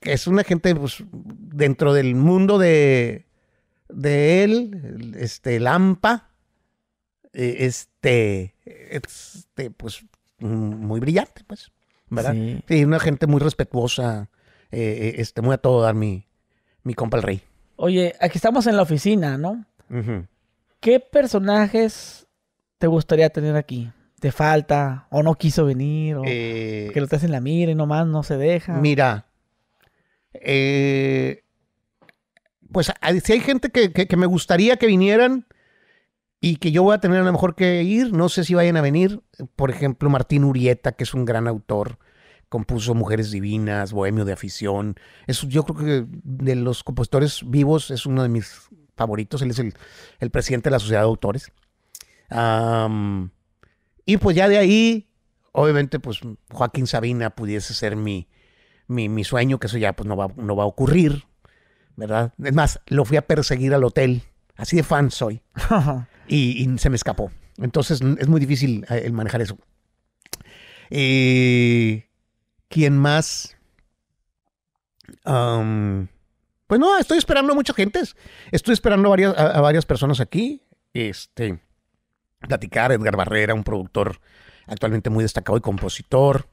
Es una gente, pues, dentro del mundo de. de él, este, Lampa. Eh, este. Este, pues, muy brillante, pues. ¿Verdad? Sí, una gente muy respetuosa. Eh, eh, este, muy a todo dar mi, mi compa el rey. Oye, aquí estamos en la oficina, ¿no? ¿Qué personajes te gustaría tener aquí? ¿Te falta? ¿O no quiso venir? ¿O eh, que lo te hacen la mira y nomás no se deja? Mira, eh, pues si hay gente que, me gustaría que vinieran y que yo voy a tener a lo mejor que ir, no sé si vayan a venir. Por ejemplo, Martín Urieta, que es un gran autor, compuso Mujeres Divinas, Bohemio de Afición. yo creo que de los compositores vivos es uno de mis favoritos. Él es el, el presidente de la Sociedad de Autores y pues ya de ahí, obviamente, pues Joaquín Sabina pudiese ser mi, mi, sueño, que eso ya pues no va, a ocurrir, ¿verdad? Es más, lo fui a perseguir al hotel, así de fan soy, (laughs) y, se me escapó. Entonces es muy difícil eh, el manejar eso. Eh, ¿Quién más? pues no, estoy esperando a mucha gente. Estoy esperando varias, a varias personas aquí. Este platicar. Edgar Barrera, un productor actualmente muy destacado y compositor.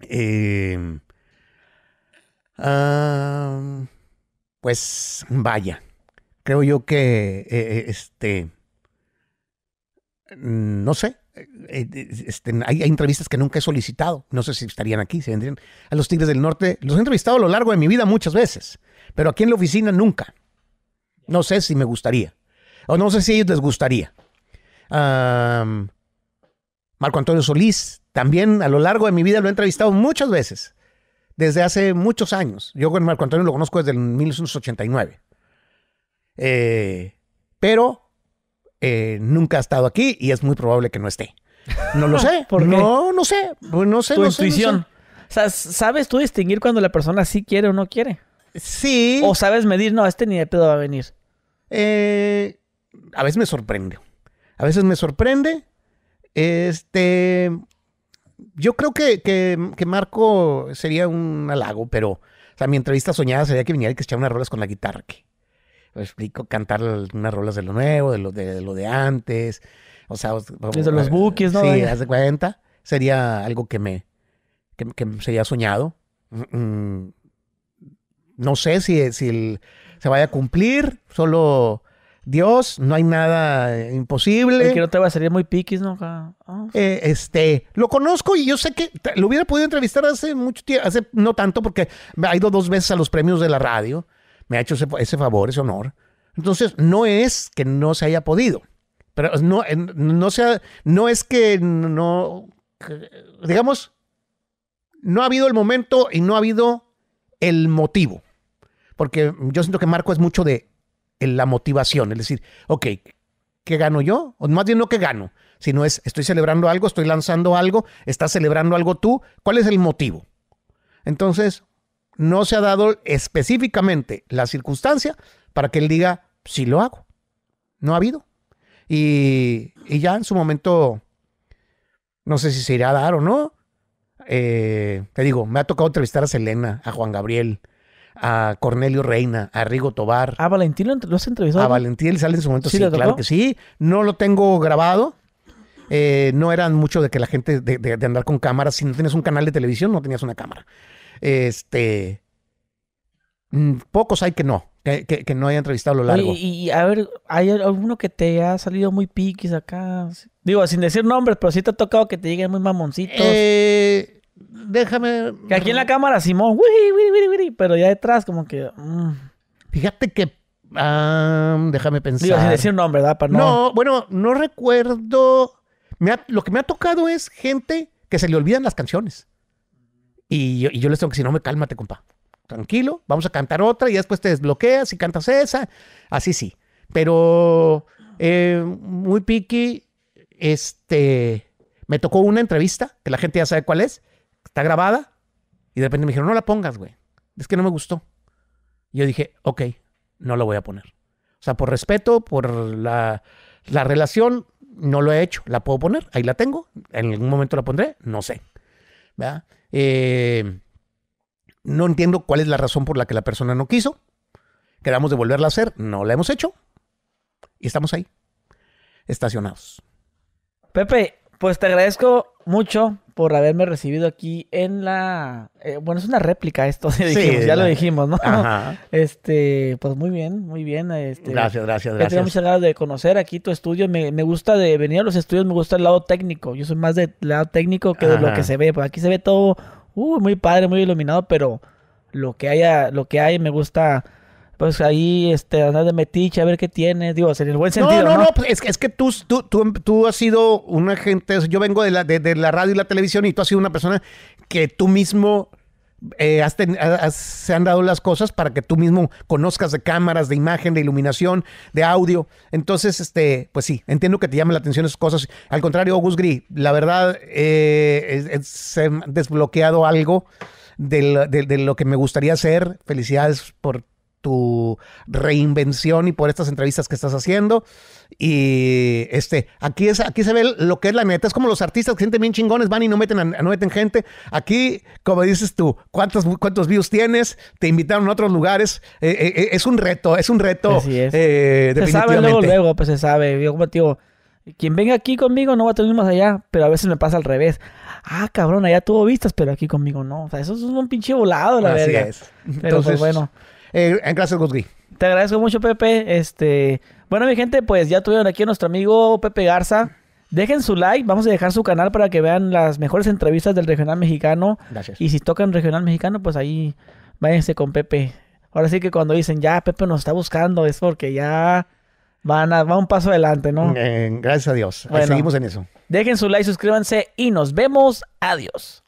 Eh, pues vaya, creo yo que eh, eh, este, no sé, este, hay, hay, entrevistas que nunca he solicitado. No sé si estarían aquí, si vendrían a los Tigres del Norte. Los he entrevistado a lo largo de mi vida muchas veces, pero aquí en la oficina nunca. No sé si me gustaría. O no sé si a ellos les gustaría. Marco Antonio Solís, también a lo largo de mi vida lo he entrevistado muchas veces, desde hace muchos años. Yo con Marco Antonio lo conozco desde el 1989. Eh, pero eh, nunca ha estado aquí y es muy probable que no esté. No lo (laughs) sé. no, no sé. No sé. Tu intuición. ¿sabes tú distinguir cuando la persona sí quiere o no quiere? Sí. O sabes medir, no, este ni de pedo va a venir. Eh, a veces me sorprende. A veces me sorprende. Este, yo creo que, Marco sería un halago, pero o mi entrevista soñada sería que viniera y que echara unas rolas con la guitarra. explico, cantar unas rolas de lo nuevo, de lo de, lo de antes. O sea, desde los buques, ¿no? Sí, haz de cuenta. Sería algo que me que, que sería soñado. Mm, mm, no sé si, si se vaya a cumplir, solo Dios, no hay nada imposible. Que no te va a salir muy piquis, ¿no? Ah, ah. Eh, este, lo conozco y yo sé que lo hubiera podido entrevistar hace mucho tiempo, hace no tanto porque me ha ido dos veces a los premios de la radio, me ha hecho ese, favor, ese honor. Entonces, no es que no se haya podido, pero no, no, sea, no es que no, digamos, no ha habido el momento y no ha habido el motivo. Porque yo siento que Marco es mucho de la motivación, es decir, ok, ¿qué gano yo? O más bien no qué gano, sino es, estoy celebrando algo, estoy lanzando algo, estás celebrando algo tú, ¿cuál es el motivo? Entonces, no se ha dado específicamente la circunstancia para que él diga, si sí, lo hago. No ha habido. Y, ya en su momento, no sé si se irá a dar o no. Eh, te digo, me ha tocado entrevistar a Selena, a Juan Gabriel, a Cornelio Reina, a Rigo Tobar. ¿A Valentín lo has entrevistado? A Valentín sale en su momento, sí, claro que sí. No lo tengo grabado. Eh, no eran mucho de que la gente de, andar con cámaras. Si no tenías un canal de televisión, no tenías una cámara. Este. Mm, pocos hay que no, que, no haya entrevistado a lo largo. y, a ver, ¿hay alguno que te ha salido muy piquis acá? Digo, sin decir nombres, pero sí te ha tocado que te lleguen muy mamoncitos. Eh, déjame. Que aquí en la cámara, Simón, pero ya detrás, como que. Mm. Fíjate que. déjame pensar. decir ¿verdad? no... bueno, no recuerdo. lo que me ha tocado es gente que se le olvidan las canciones. Y yo, y les tengo que decir, no me cálmate, compa. Tranquilo, vamos a cantar otra y después te desbloqueas y cantas esa. Así sí. Pero eh, muy piqui, este. Me tocó una entrevista, que la gente ya sabe cuál es, está grabada. Y de repente me dijeron, no la pongas, güey. Es que no me gustó. yo dije, ok, no la voy a poner. O sea, por respeto, por la, relación, no lo he hecho. La puedo poner, ahí la tengo. En algún momento la pondré, no sé. Eh, no entiendo cuál es la razón por la que la persona no quiso. Quedamos de volverla a hacer, no la hemos hecho. Y estamos ahí, estacionados. Pepe, pues te agradezco mucho por haberme recibido aquí en la... Eh, bueno, es una réplica esto, (laughs) ya lo dijimos, ¿no? Este, pues muy bien, muy bien. Este, gracias, gracias, gracias. muchas ganas de conocer aquí tu estudio. Me, me, gusta de venir a los estudios, me gusta el lado técnico. Yo soy más del lado técnico que de lo que se ve. Pues aquí se ve todo uh, muy padre, muy iluminado, pero lo que haya, lo que hay me gusta pues ahí este, andas de metiche a ver qué tienes, digo, en el buen sentido. No, no, no, no pues es, que tú, tú, has sido una gente, yo vengo de la, de, la radio y la televisión y tú has sido una persona que tú mismo eh, se han dado las cosas para que tú mismo conozcas de cámaras, de imagen, de iluminación, de audio. Entonces, este, pues sí, entiendo que te llamen la atención esas cosas. Al contrario, August Gris, la verdad, eh, se desbloqueado algo de, de, lo que me gustaría hacer. Felicidades por tu reinvención y por estas entrevistas que estás haciendo. Y este, aquí, es, aquí se ve lo que es la neta. Es como los artistas que sienten bien chingones, van y no meten, no meten gente. Aquí, como dices tú, ¿cuántos, cuántos views tienes? Te invitaron a otros lugares. Eh, eh, eh, es un reto, es un reto. Así es. se sabe luego, luego, pues se sabe. Yo como digo, quien venga aquí conmigo no va a tener más allá, pero a veces me pasa al revés. Ah, cabrón, allá tuvo vistas, pero aquí conmigo no. O sea, eso es un pinche volado, la Así Es. Pues, Entonces, pues, bueno. Eh, de Guzgui. Te agradezco mucho, Pepe. Este, bueno, mi gente, pues ya tuvieron aquí a nuestro amigo Pepe Garza. Dejen su like, vamos a dejar su canal para que vean las mejores entrevistas del regional mexicano. Y si tocan regional mexicano, pues ahí váyanse con Pepe. Ahora sí que cuando dicen, ya, Pepe nos está buscando, es porque ya van a, va un paso adelante, ¿no? Eh, gracias a Dios. seguimos en eso. Dejen su like, suscríbanse y nos vemos. Adiós.